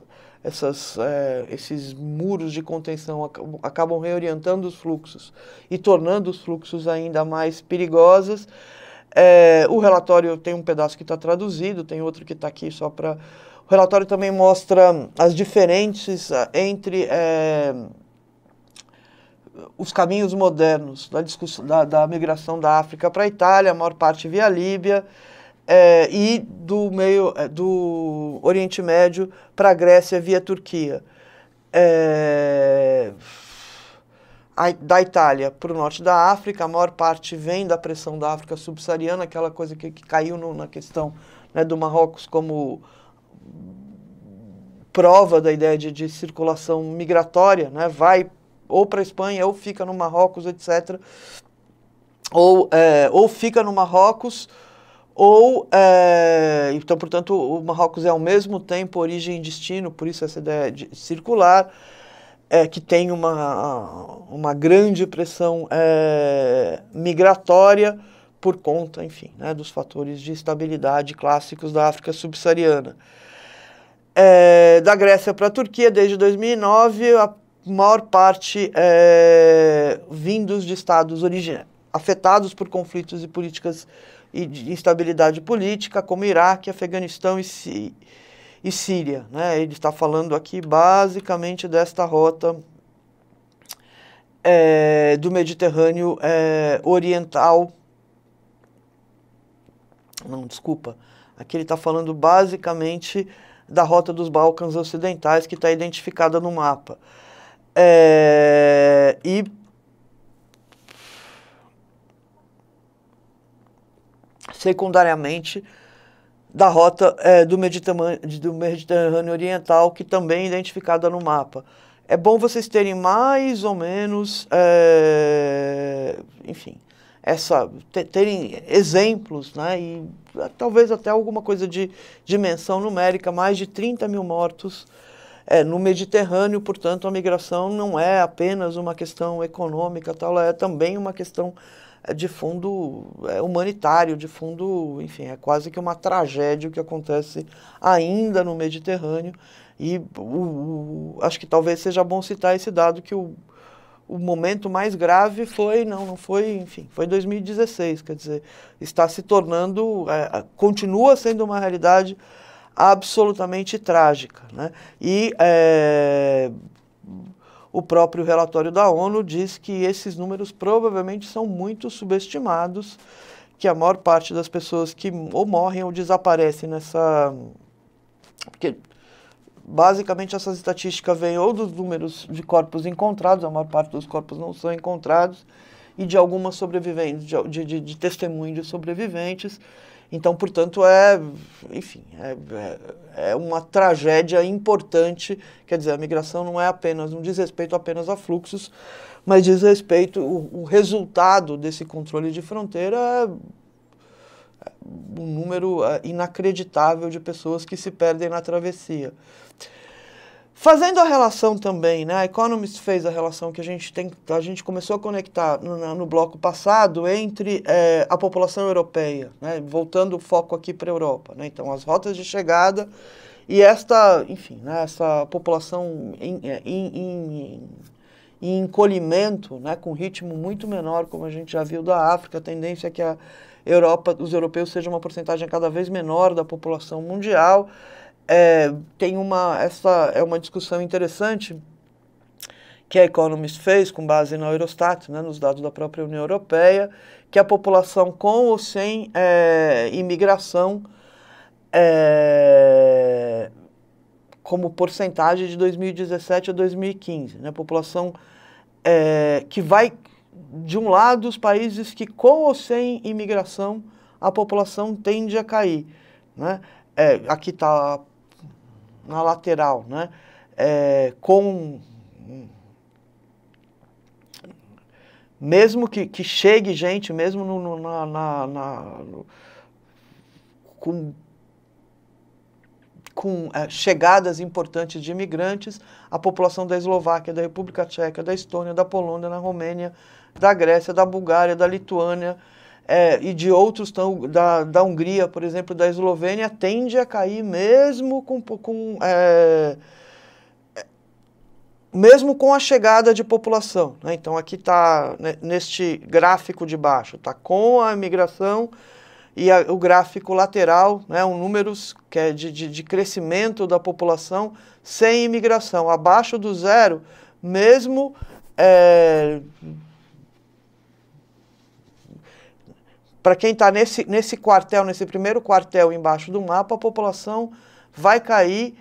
essas, é, esses muros de contenção acabam, reorientando os fluxos e tornando os fluxos ainda mais perigosos. É, o relatório tem um pedaço que está traduzido, tem outro que está aqui só para. O relatório também mostra as diferenças é, entre. É, os caminhos modernos da, discussão, da, da migração da África para a Itália, a maior parte via Líbia, é, e do meio eh, do Oriente Médio para a Grécia via Turquia, é, eh, a, da Itália para o norte da África, a maior parte vem da pressão da África subsaariana, aquela coisa que, que caiu no, na questão né, do Marrocos como prova da ideia de, de circulação migratória, né, vai ou para a Espanha, ou fica no Marrocos, etc. Ou, é, ou fica no Marrocos, ou. É, então, portanto, o Marrocos é ao mesmo tempo origem e destino, por isso essa ideia de circular. É, que tem uma, uma grande pressão é, migratória por conta, enfim, né, dos fatores de estabilidade clássicos da África subsaariana. É, da Grécia para a Turquia, desde 2009, a maior parte é, vindos de estados afetados por conflitos e políticas e de instabilidade política, como Iraque, Afeganistão e, si e Síria. Né? Ele está falando aqui basicamente desta rota é, do Mediterrâneo é, Oriental. Não, desculpa. Aqui ele está falando basicamente da rota dos Balcãs Ocidentais, que está identificada no mapa. É, e. Secundariamente, da rota é, do, Mediterrâneo, do Mediterrâneo Oriental, que também é identificada no mapa. É bom vocês terem mais ou menos, é, enfim, essa terem exemplos, né? E ah, talvez até alguma coisa de dimensão numérica, mais de 30 mil mortos é, no Mediterrâneo, portanto, a migração não é apenas uma questão econômica, tal, é também uma questão é, de fundo é, humanitário, de fundo, enfim, é quase que uma tragédia o que acontece ainda no Mediterrâneo. E o, o, acho que talvez seja bom citar esse dado que o, o momento mais grave foi, não, não foi, enfim, foi 2016, quer dizer, está se tornando, é, continua sendo uma realidade absolutamente trágica. Né? E é, o próprio relatório da ONU diz que esses números provavelmente são muito subestimados, que a maior parte das pessoas que ou morrem ou desaparecem nessa. Porque basicamente essas estatísticas vêm ou dos números de corpos encontrados, a maior parte dos corpos não são encontrados, e de algumas sobreviventes, de, de, de testemunhos de sobreviventes, então, portanto, é, enfim, é, é, é, uma tragédia importante. Quer dizer, a migração não é apenas, um diz respeito apenas a fluxos, mas diz respeito, o, o resultado desse controle de fronteira é, é um número é, inacreditável de pessoas que se perdem na travessia. Fazendo a relação também, né? A Economist fez a relação que a gente tem, a gente começou a conectar no, no bloco passado entre é, a população europeia, né? voltando o foco aqui para a Europa, né? Então as rotas de chegada e esta, enfim, né? essa população em, eh, em, em, em encolhimento, né? Com ritmo muito menor, como a gente já viu da África, a tendência é que a Europa, os europeus sejam uma porcentagem cada vez menor da população mundial é, tem uma essa é uma discussão interessante que a Economist fez com base na Eurostat, né, nos dados da própria União Europeia, que a população com ou sem é, imigração é, como porcentagem de 2017 a 2015, né, população é, que vai de um lado os países que com ou sem imigração a população tende a cair, né? É, aqui está na lateral, né? É, com mesmo que, que chegue gente, mesmo no, no, na, na, na no, com, com é, chegadas importantes de imigrantes, a população da Eslováquia, da República Tcheca, da Estônia, da Polônia, da Romênia, da Grécia, da Bulgária, da Lituânia, é, e de outros tão, da, da Hungria, por exemplo, da Eslovênia, tende a cair mesmo com, com é, é, mesmo com a chegada de população. Né? Então aqui está né, neste gráfico de baixo, está com a imigração e a, o gráfico lateral, né, um números que é de, de, de crescimento da população sem imigração, abaixo do zero, mesmo é, Para quem está nesse, nesse quartel, nesse primeiro quartel embaixo do mapa, a população vai cair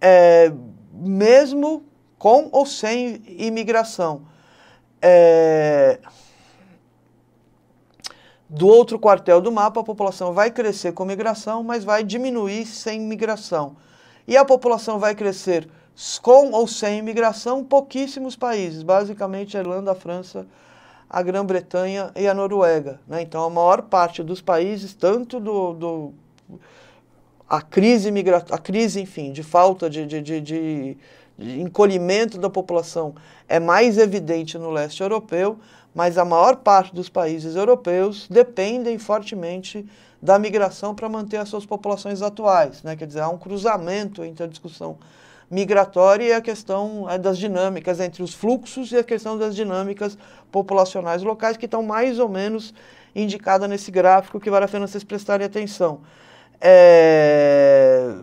é, mesmo com ou sem imigração. É, do outro quartel do mapa, a população vai crescer com migração, mas vai diminuir sem migração. E a população vai crescer com ou sem imigração, pouquíssimos países, basicamente a Irlanda, a França, a Grã-Bretanha e a Noruega. Né? Então, a maior parte dos países, tanto do, do a crise migratória, a crise, enfim, de falta de, de, de, de, encolhimento da população é mais evidente no leste europeu, mas a maior parte dos países europeus dependem fortemente da migração para manter as suas populações atuais. Né? Quer dizer, há um cruzamento entre a discussão migratória e a questão eh, das dinâmicas entre os fluxos e a questão das dinâmicas populacionais locais, que estão mais ou menos indicadas nesse gráfico, que vale a pena vocês prestarem atenção. É...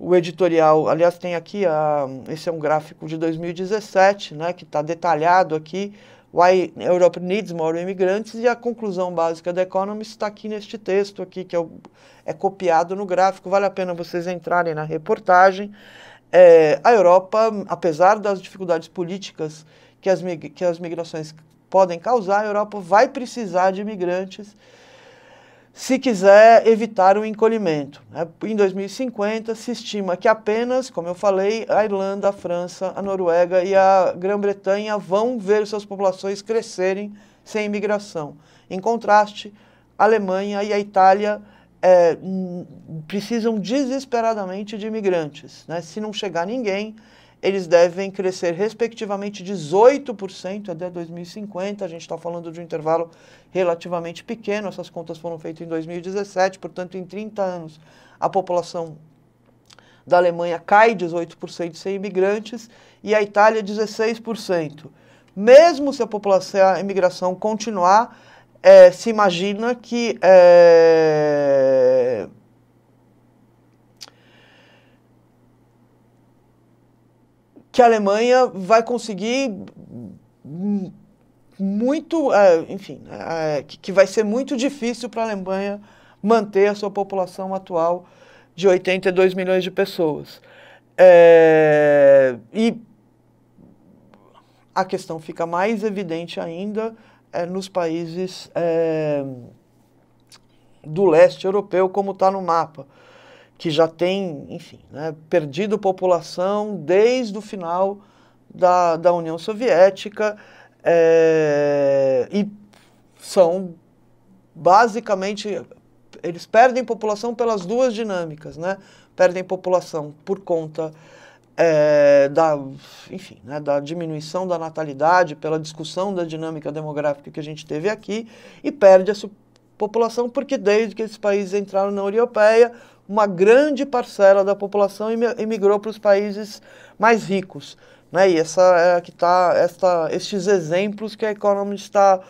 O editorial, aliás, tem aqui, a, esse é um gráfico de 2017, né, que está detalhado aqui, Why Europe Needs More Imigrantes, e a conclusão básica da Economist está aqui neste texto aqui, que é, o, é, copiado no gráfico, vale a pena vocês entrarem na reportagem. É, a Europa, apesar das dificuldades políticas que as, que as migrações podem causar, a Europa vai precisar de imigrantes se quiser evitar o encolhimento. Né? Em 2050, se estima que apenas, como eu falei, a Irlanda, a França, a Noruega e a Grã-Bretanha vão ver suas populações crescerem sem imigração. Em contraste, a Alemanha e a Itália é, precisam desesperadamente de imigrantes. Né? Se não chegar ninguém, eles devem crescer respectivamente 18% até 2050. A gente está falando de um intervalo relativamente pequeno, essas contas foram feitas em 2017, portanto, em 30 anos a população da Alemanha cai 18% sem imigrantes e a Itália 16%. Mesmo se a população, a imigração continuar, é, se imagina que é, que a Alemanha vai conseguir muito, é, enfim, é, que vai ser muito difícil para a Alemanha manter a sua população atual de 82 milhões de pessoas. É, e a questão fica mais evidente ainda é, nos países é, do leste europeu, como está no mapa que já tem, enfim, né, perdido população desde o final da, da União Soviética é, e são basicamente eles perdem população pelas duas dinâmicas, né? Perdem população por conta é, da, enfim, né, da diminuição da natalidade, pela discussão da dinâmica demográfica que a gente teve aqui, e perde essa população porque desde que esses países entraram na União Europeia, uma grande parcela da população emigrou para os países mais ricos. Né? E essa é que tá, esta, estes exemplos que a Economist está,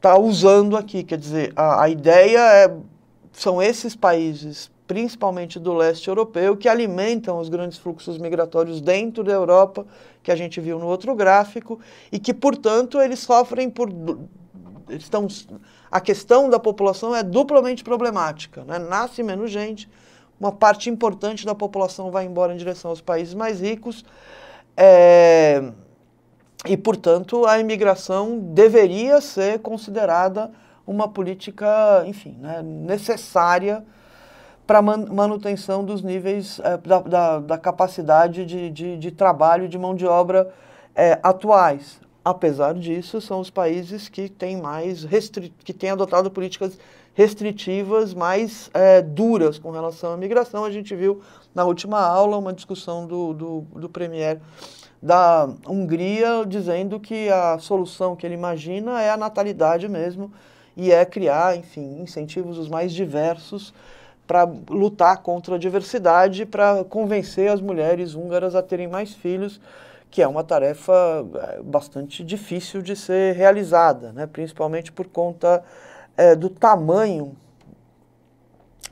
tá usando aqui. Quer dizer, a, a ideia é, são esses países, principalmente do leste europeu, que alimentam os grandes fluxos migratórios dentro da Europa, que a gente viu no outro gráfico, e que, portanto, eles sofrem por. Eles estão a questão da população é duplamente problemática. Né? Nasce menos gente, uma parte importante da população vai embora em direção aos países mais ricos. É, e, portanto, a imigração deveria ser considerada uma política, enfim, né, necessária para man manutenção dos níveis é, da, da, da, capacidade de, de, de, trabalho de mão de obra é, atuais. Apesar disso, são os países que têm mais restri que têm adotado políticas restritivas mais é, duras com relação à migração. A gente viu na última aula uma discussão do, do, do premier da Hungria dizendo que a solução que ele imagina é a natalidade mesmo e é criar, enfim, incentivos os mais diversos para lutar contra a diversidade, para convencer as mulheres húngaras a terem mais filhos que é uma tarefa eh, bastante difícil de ser realizada, né? principalmente por conta é, do tamanho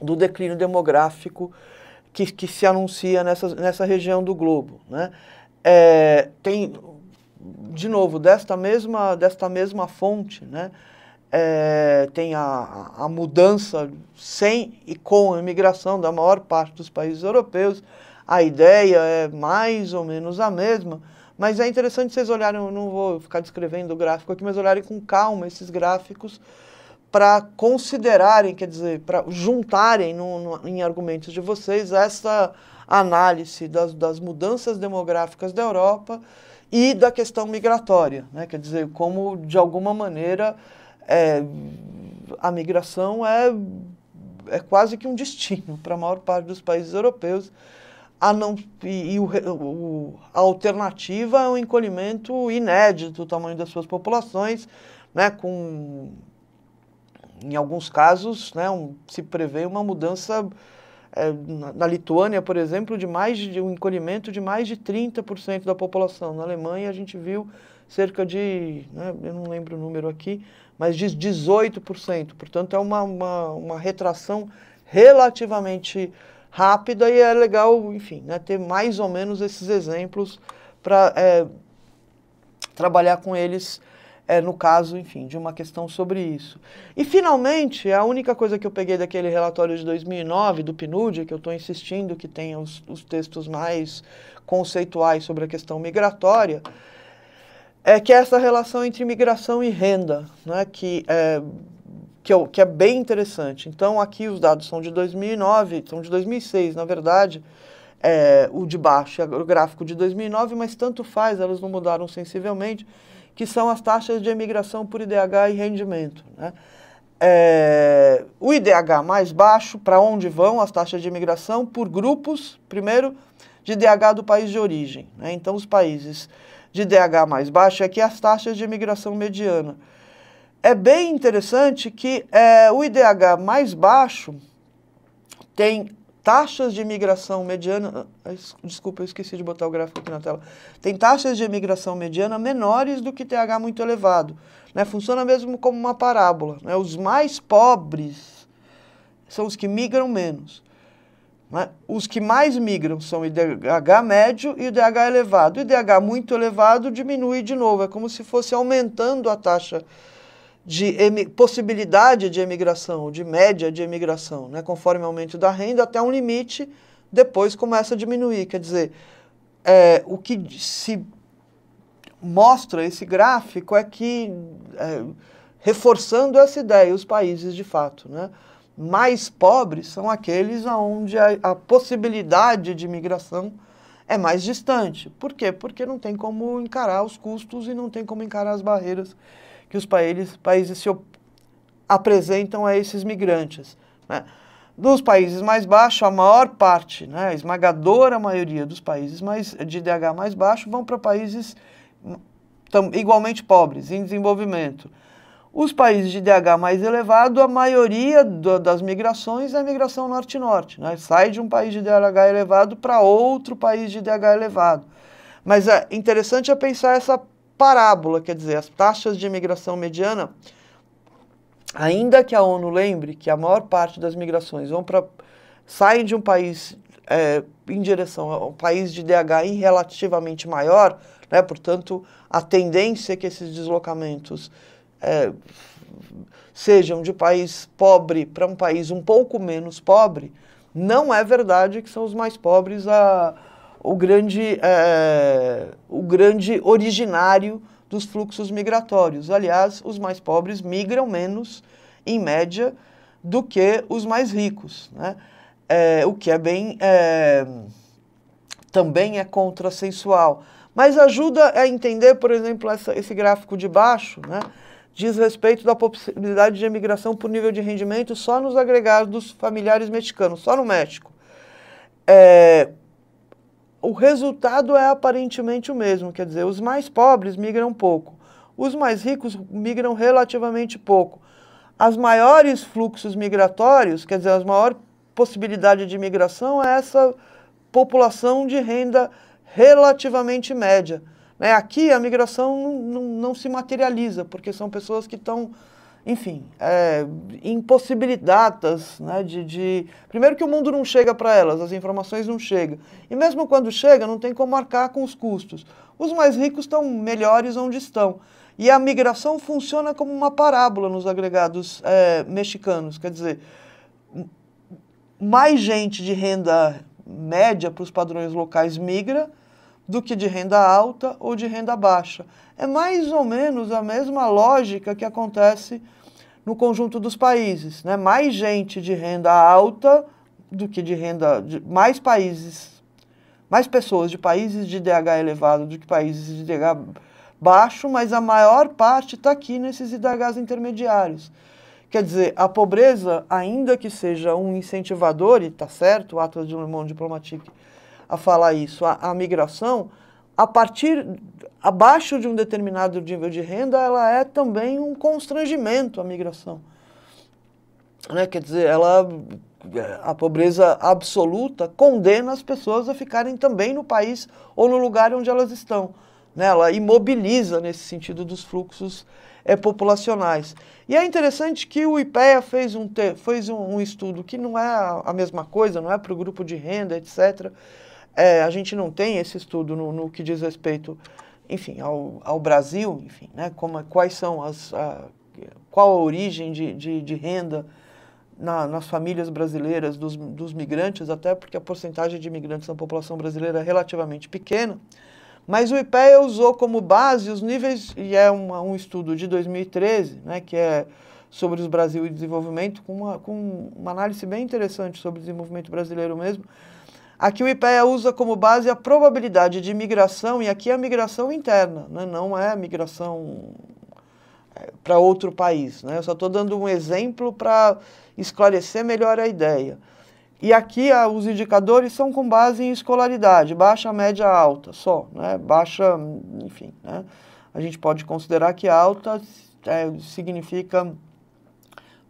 do declínio demográfico que, que se anuncia nessa, nessa região do globo. Né? É, tem, de novo, desta mesma, desta mesma fonte, né? É, tem a, a mudança sem e com a imigração da maior parte dos países europeus, a ideia é mais ou menos a mesma, mas é interessante vocês olharem, eu não vou ficar descrevendo o gráfico aqui, mas olharem com calma esses gráficos para considerarem, quer dizer, para juntarem no, no, em argumentos de vocês essa análise das, das mudanças demográficas da Europa e da questão migratória, né? quer dizer, como de alguma maneira é, a migração é, é quase que um destino [laughs] para a maior parte dos países europeus a não, e, e o, o, a alternativa é um encolhimento inédito do tamanho das suas populações, né, com, em alguns casos, né, um, se prevê uma mudança é, na, na Lituânia, por exemplo, de mais de um encolhimento de mais de 30% da população. Na Alemanha a gente viu cerca de, né, eu não lembro o número aqui, mas de 18%. Portanto, é uma, uma, uma retração relativamente rápida e é legal, enfim, né, ter mais ou menos esses exemplos para é, trabalhar com eles, é, no caso, enfim, de uma questão sobre isso. E, finalmente, a única coisa que eu peguei daquele relatório de 2009, do PNUD, que eu estou insistindo que tenha os, os textos mais conceituais sobre a questão migratória, é que é essa relação entre migração e renda, né, que é, que é, que é bem interessante. Então, aqui os dados são de 2009, são de 2006, na verdade, é, o de baixo é o gráfico de 2009, mas tanto faz, elas não mudaram sensivelmente, que são as taxas de emigração por IDH e rendimento. Né? É, o IDH mais baixo, para onde vão as taxas de imigração? Por grupos, primeiro, de IDH do país de origem. Né? Então, os países de IDH mais baixo é que as taxas de imigração mediana. É bem interessante que é, o IDH mais baixo tem taxas de emigração mediana. Ah, desculpa, eu esqueci de botar o gráfico aqui na tela. Tem taxas de emigração mediana menores do que TH muito elevado. Né? Funciona mesmo como uma parábola. Né? Os mais pobres são os que migram menos. Né? Os que mais migram são o IDH médio e o IDH elevado. O IDH muito elevado diminui de novo, é como se fosse aumentando a taxa de possibilidade de emigração, de média de emigração, né? conforme o aumento da renda, até um limite, depois começa a diminuir. Quer dizer, é, o que se mostra esse gráfico é que, é, reforçando essa ideia, os países de fato né, mais pobres são aqueles onde a, a possibilidade de emigração é mais distante. Por quê? Porque não tem como encarar os custos e não tem como encarar as barreiras que os países, países se apresentam a esses migrantes. Né? Dos países mais baixos, a maior parte, né, a esmagadora maioria dos países mais, de DH mais baixo vão para países igualmente pobres, em desenvolvimento. Os países de DH mais elevado, a maioria do, das migrações é migração norte-norte. Né? Sai de um país de DH elevado para outro país de DH elevado. Mas é interessante é pensar essa parábola, quer dizer, as taxas de imigração mediana, ainda que a ONU lembre que a maior parte das migrações vão para saem de um país é, em direção a um país de DHI relativamente maior, né? portanto, a tendência é que esses deslocamentos é, sejam de país pobre para um país um pouco menos pobre, não é verdade que são os mais pobres a, o grande, é, o grande originário dos fluxos migratórios. Aliás, os mais pobres migram menos, em média, do que os mais ricos, né? É, o que é bem. É, também é sensual Mas ajuda a entender, por exemplo, essa, esse gráfico de baixo, né? diz respeito da possibilidade de emigração por nível de rendimento só nos agregados dos familiares mexicanos, só no México. É, o resultado é aparentemente o mesmo, quer dizer, os mais pobres migram pouco, os mais ricos migram relativamente pouco. As maiores fluxos migratórios, quer dizer, a maior possibilidade de migração é essa população de renda relativamente média. Né? Aqui a migração não, não, não se materializa, porque são pessoas que estão enfim, é, impossibilitadas né, de, de, Primeiro que o mundo não chega para elas, as informações não chegam. E mesmo quando chega, não tem como marcar com os custos. Os mais ricos estão melhores onde estão. E a migração funciona como uma parábola nos agregados é, mexicanos. Quer dizer, mais gente de renda média para os padrões locais migra do que de renda alta ou de renda baixa. É mais ou menos a mesma lógica que acontece no conjunto dos países, né? Mais gente de renda alta do que de renda de mais países, mais pessoas de países de IDH elevado do que países de IDH baixo, mas a maior parte está aqui nesses IDHs intermediários. Quer dizer, a pobreza, ainda que seja um incentivador, e está certo o Atlas de Le Monde Diplomatique a falar isso, a, a migração, a partir abaixo de um determinado nível de renda, ela é também um constrangimento a migração. Né? Quer dizer, ela a pobreza absoluta condena as pessoas a ficarem também no país ou no lugar onde elas estão. Né? Ela imobiliza nesse sentido dos fluxos é, populacionais. E é interessante que o IPEA fez um, fez um, um estudo que não é a mesma coisa, não é para o grupo de renda, etc., é, a gente não tem esse estudo no, no que diz respeito, enfim, ao, ao Brasil, enfim, né? Como, é, quais são as, a, qual a origem de, de, de renda na, nas famílias brasileiras dos, dos migrantes, até porque a porcentagem de imigrantes na população brasileira é relativamente pequena. Mas o IPEA usou como base os níveis, e é uma, um estudo de 2013, né, que é sobre o Brasil e desenvolvimento, com uma, com uma análise bem interessante sobre o desenvolvimento brasileiro mesmo, Aqui o IPEA usa como base a probabilidade de migração, e aqui é a migração interna, né? não é a migração é, para outro país. Né? Eu só estou dando um exemplo para esclarecer melhor a ideia. E aqui a, os indicadores são com base em escolaridade, baixa, média, alta, só. Né? Baixa, enfim, né? a gente pode considerar que alta é, significa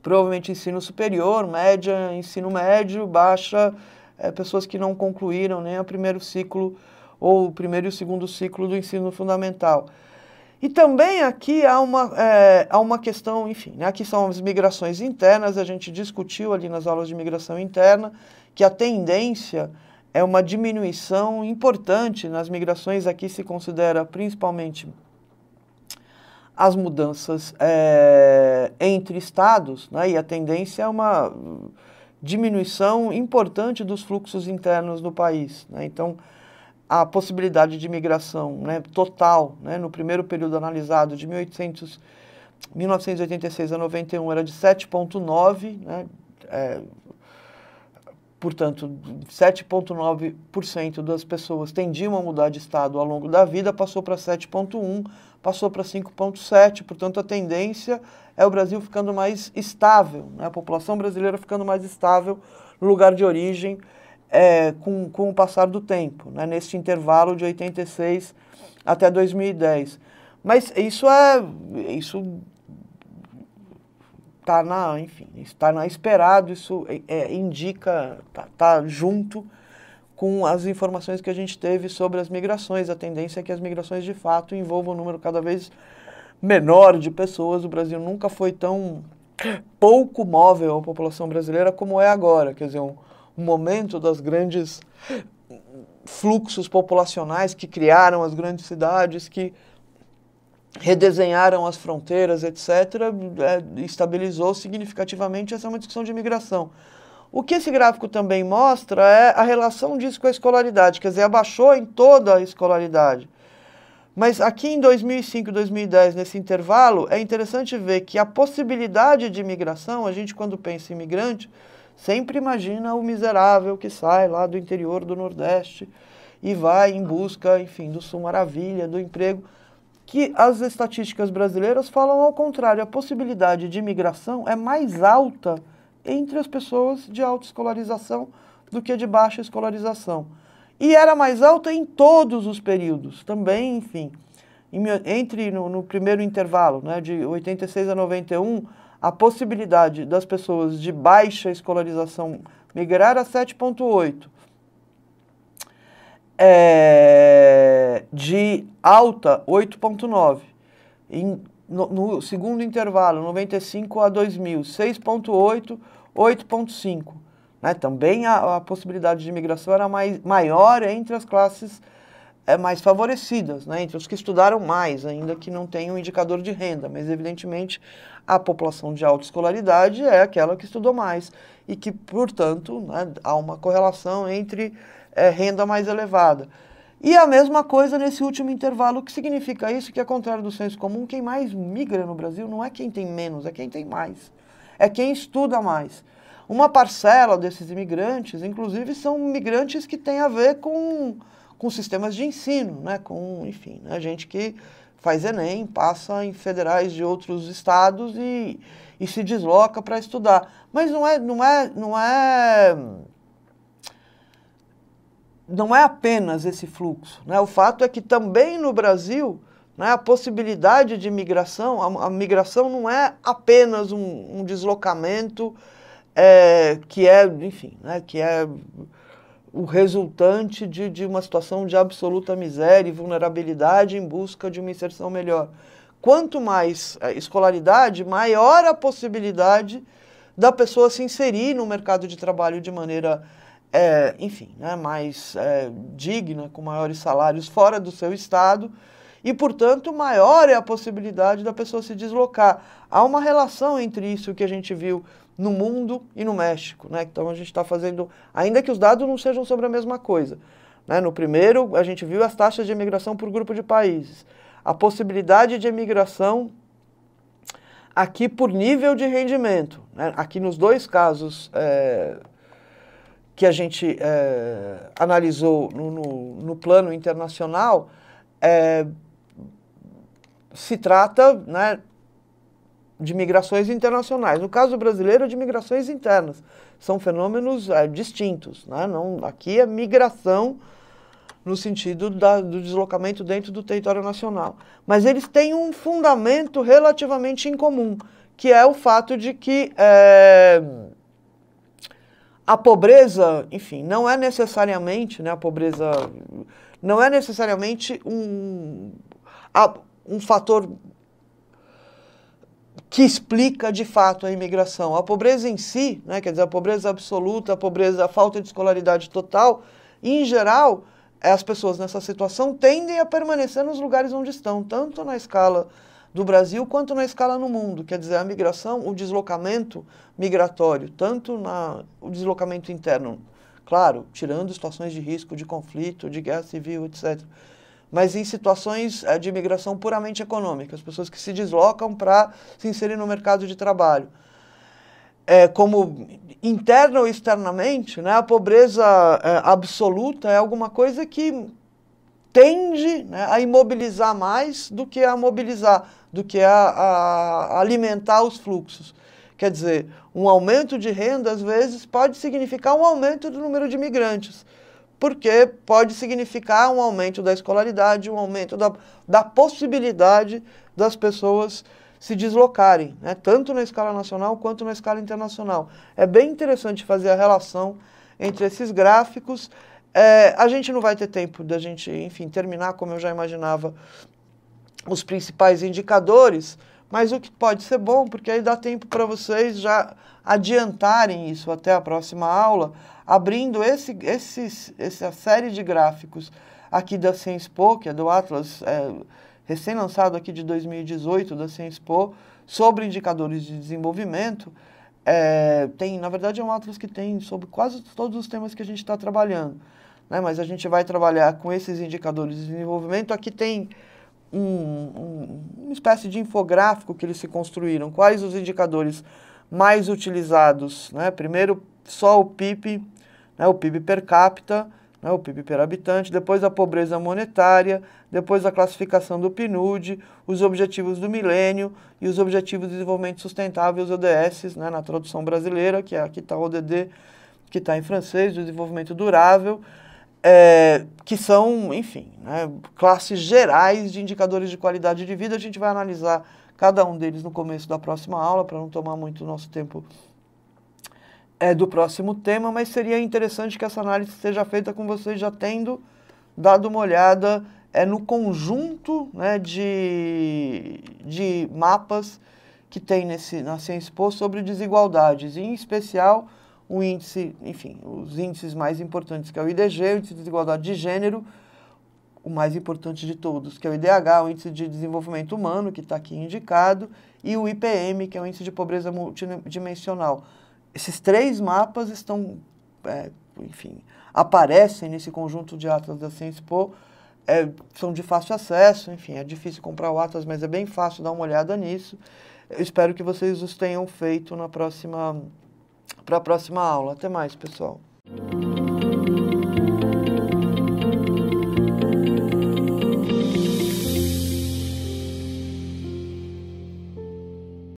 provavelmente ensino superior, média, ensino médio, baixa, é, pessoas que não concluíram nem né, o primeiro ciclo ou o primeiro e o segundo ciclo do ensino fundamental. E também aqui há uma, é, há uma questão, enfim, né? aqui são as migrações internas, a gente discutiu ali nas aulas de migração interna que a tendência é uma diminuição importante nas migrações, aqui se considera principalmente as mudanças é, entre estados, né? e a tendência é uma diminuição importante dos fluxos internos do país. Né? Então, a possibilidade de migração né, total, né, no primeiro período analisado, de 1800, 1986 a 91, era de 7,9%, né, é, portanto, 7,9% das pessoas tendiam a mudar de estado ao longo da vida, passou para 7,1%, passou para 5,7%, portanto, a tendência é o Brasil ficando mais estável, né? a população brasileira ficando mais estável no lugar de origem é, com, com o passar do tempo, né? neste intervalo de 86 até 2010. Mas isso é. Isso está na. Enfim, está na esperado, isso é, é indica, está tá junto com as informações que a gente teve sobre as migrações. A tendência é que as migrações de fato envolvam um número cada vez maior menor de pessoas, o Brasil nunca foi tão pouco móvel a população brasileira como é agora. Quer dizer, um, um momento das grandes fluxos populacionais que criaram as grandes cidades, que redesenharam as fronteiras, etc., é, estabilizou significativamente. Essa é uma discussão de imigração. O que esse gráfico também mostra é a relação disso com a escolaridade, quer dizer, abaixou em toda a escolaridade. Mas aqui em 2005 e 2010, nesse intervalo, é interessante ver que a possibilidade de imigração, a gente quando pensa em imigrante, sempre imagina o miserável que sai lá do interior do Nordeste e vai em busca, enfim, do Sul Maravilha, do emprego, que as estatísticas brasileiras falam ao contrário, a possibilidade de imigração é mais alta entre as pessoas de alta escolarização do que de baixa escolarização. E era mais alta em todos os períodos, também, enfim. Entre no, no primeiro intervalo, né, de 86 a 91, a possibilidade das pessoas de baixa escolarização migrar a 7,8. É, eh, de alta, 8,9. No, no segundo intervalo, 95 a 2000, 6,8, 8,5. Né? Também a, a, possibilidade de imigração era mais, maior entre as classes é, mais favorecidas, né? entre os que estudaram mais, ainda que não tenham um indicador de renda, mas evidentemente a população de alta escolaridade é aquela que estudou mais e que, portanto, né, há uma correlação entre é, renda mais elevada. E a mesma coisa nesse último intervalo, que significa isso que, ao contrário do senso comum, quem mais migra no Brasil não é quem tem menos, é quem tem mais, é quem estuda mais. Uma parcela desses imigrantes, inclusive, são migrantes que têm a ver com, com sistemas de ensino, né? com, enfim, né? gente que faz Enem, passa em federais de outros estados e, e se desloca para estudar. Mas não é, não é, não é não é apenas esse fluxo. Né? O fato é que também no Brasil, né, a possibilidade de migração, a, a migração não é apenas um, um deslocamento é, que é, enfim, né, que é o resultante de, de uma situação de absoluta miséria e vulnerabilidade em busca de uma inserção melhor. Quanto mais é, escolaridade, maior a possibilidade da pessoa se inserir no mercado de trabalho de maneira, é, enfim, né, mais é, digna, com maiores salários fora do seu estado, e, portanto, maior é a possibilidade da pessoa se deslocar. Há uma relação entre isso que a gente viu no mundo e no México. Né? Então a gente está fazendo, ainda que os dados não sejam sobre a mesma coisa. Né? No primeiro, a gente viu as taxas de emigração por grupo de países, a possibilidade de emigração aqui por nível de rendimento. Né? Aqui nos dois casos é, que a gente é, analisou no, no, no, plano internacional, é, se trata né, de migrações internacionais. No caso brasileiro, de migrações internas. São fenômenos é, distintos. Né? Não, aqui é migração no sentido da, do deslocamento dentro do território nacional. Mas eles têm um fundamento relativamente incomum, que é o fato de que é, a pobreza, enfim, não é necessariamente, né, a pobreza não é necessariamente um, um fator que explica de fato a imigração. A pobreza em si, né, quer dizer, a pobreza absoluta, a pobreza, a falta de escolaridade total, em geral, as pessoas nessa situação tendem a permanecer nos lugares onde estão, tanto na escala do Brasil quanto na escala no mundo. Quer dizer, a migração, o deslocamento migratório, tanto na, o deslocamento interno, claro, tirando situações de risco, de conflito, de guerra civil, etc mas em situações eh, de imigração puramente econômica, as pessoas que se deslocam para se inserir no mercado de trabalho. É, como interna ou externamente, né, a pobreza é, absoluta é alguma coisa que tende né, a imobilizar mais do que a mobilizar, do que a, a alimentar os fluxos. Quer dizer, um aumento de renda, às vezes, pode significar um aumento do número de imigrantes porque pode significar um aumento da escolaridade, um aumento da, da possibilidade das pessoas se deslocarem, né? tanto na escala nacional quanto na escala internacional. É bem interessante fazer a relação entre esses gráficos. É, a gente não vai ter tempo da gente, enfim, terminar como eu já imaginava os principais indicadores, mas o que pode ser bom, porque aí dá tempo para vocês já adiantarem isso até a próxima aula, abrindo esse, esse, essa série de gráficos aqui da Science que é do Atlas é, recém-lançado aqui de 2018 da Science sobre indicadores de desenvolvimento. É, tem, na verdade, é um Atlas que tem sobre quase todos os temas que a gente está trabalhando. Né? Mas a gente vai trabalhar com esses indicadores de desenvolvimento. Aqui tem um, um, uma espécie de infográfico que eles se construíram. Quais os indicadores mais utilizados? Né? Primeiro, só o PIB, né? o PIB per capita, né? o PIB per habitante, depois a pobreza monetária, depois a classificação do PNUD, os objetivos do milênio e os objetivos de desenvolvimento sustentável, os ODS, né? na tradução brasileira, que é, aqui está o ODD, que está em francês, desenvolvimento durável é, que são, enfim, né, classes gerais de indicadores de qualidade de vida. A gente vai analisar cada um deles no começo da próxima aula, para não tomar muito nosso tempo é, do próximo tema, mas seria interessante que essa análise seja feita com vocês já tendo dado uma olhada é, no conjunto né, de, de mapas que tem nesse, na Ciência Expo sobre desigualdades, em especial o índice, enfim, os índices mais importantes, que é o IDG, o índice de desigualdade de gênero, o mais importante de todos, que é o IDH, o índice de desenvolvimento humano, que está aqui indicado, e o IPM, que é o índice de pobreza multidimensional. Esses três mapas estão, é, enfim, aparecem nesse conjunto de atlas da Cienspo, é, são de fácil acesso, enfim, é difícil comprar o atlas, mas é bem fácil dar uma olhada nisso. Eu espero que vocês os tenham feito na próxima para a próxima aula. Até mais, pessoal.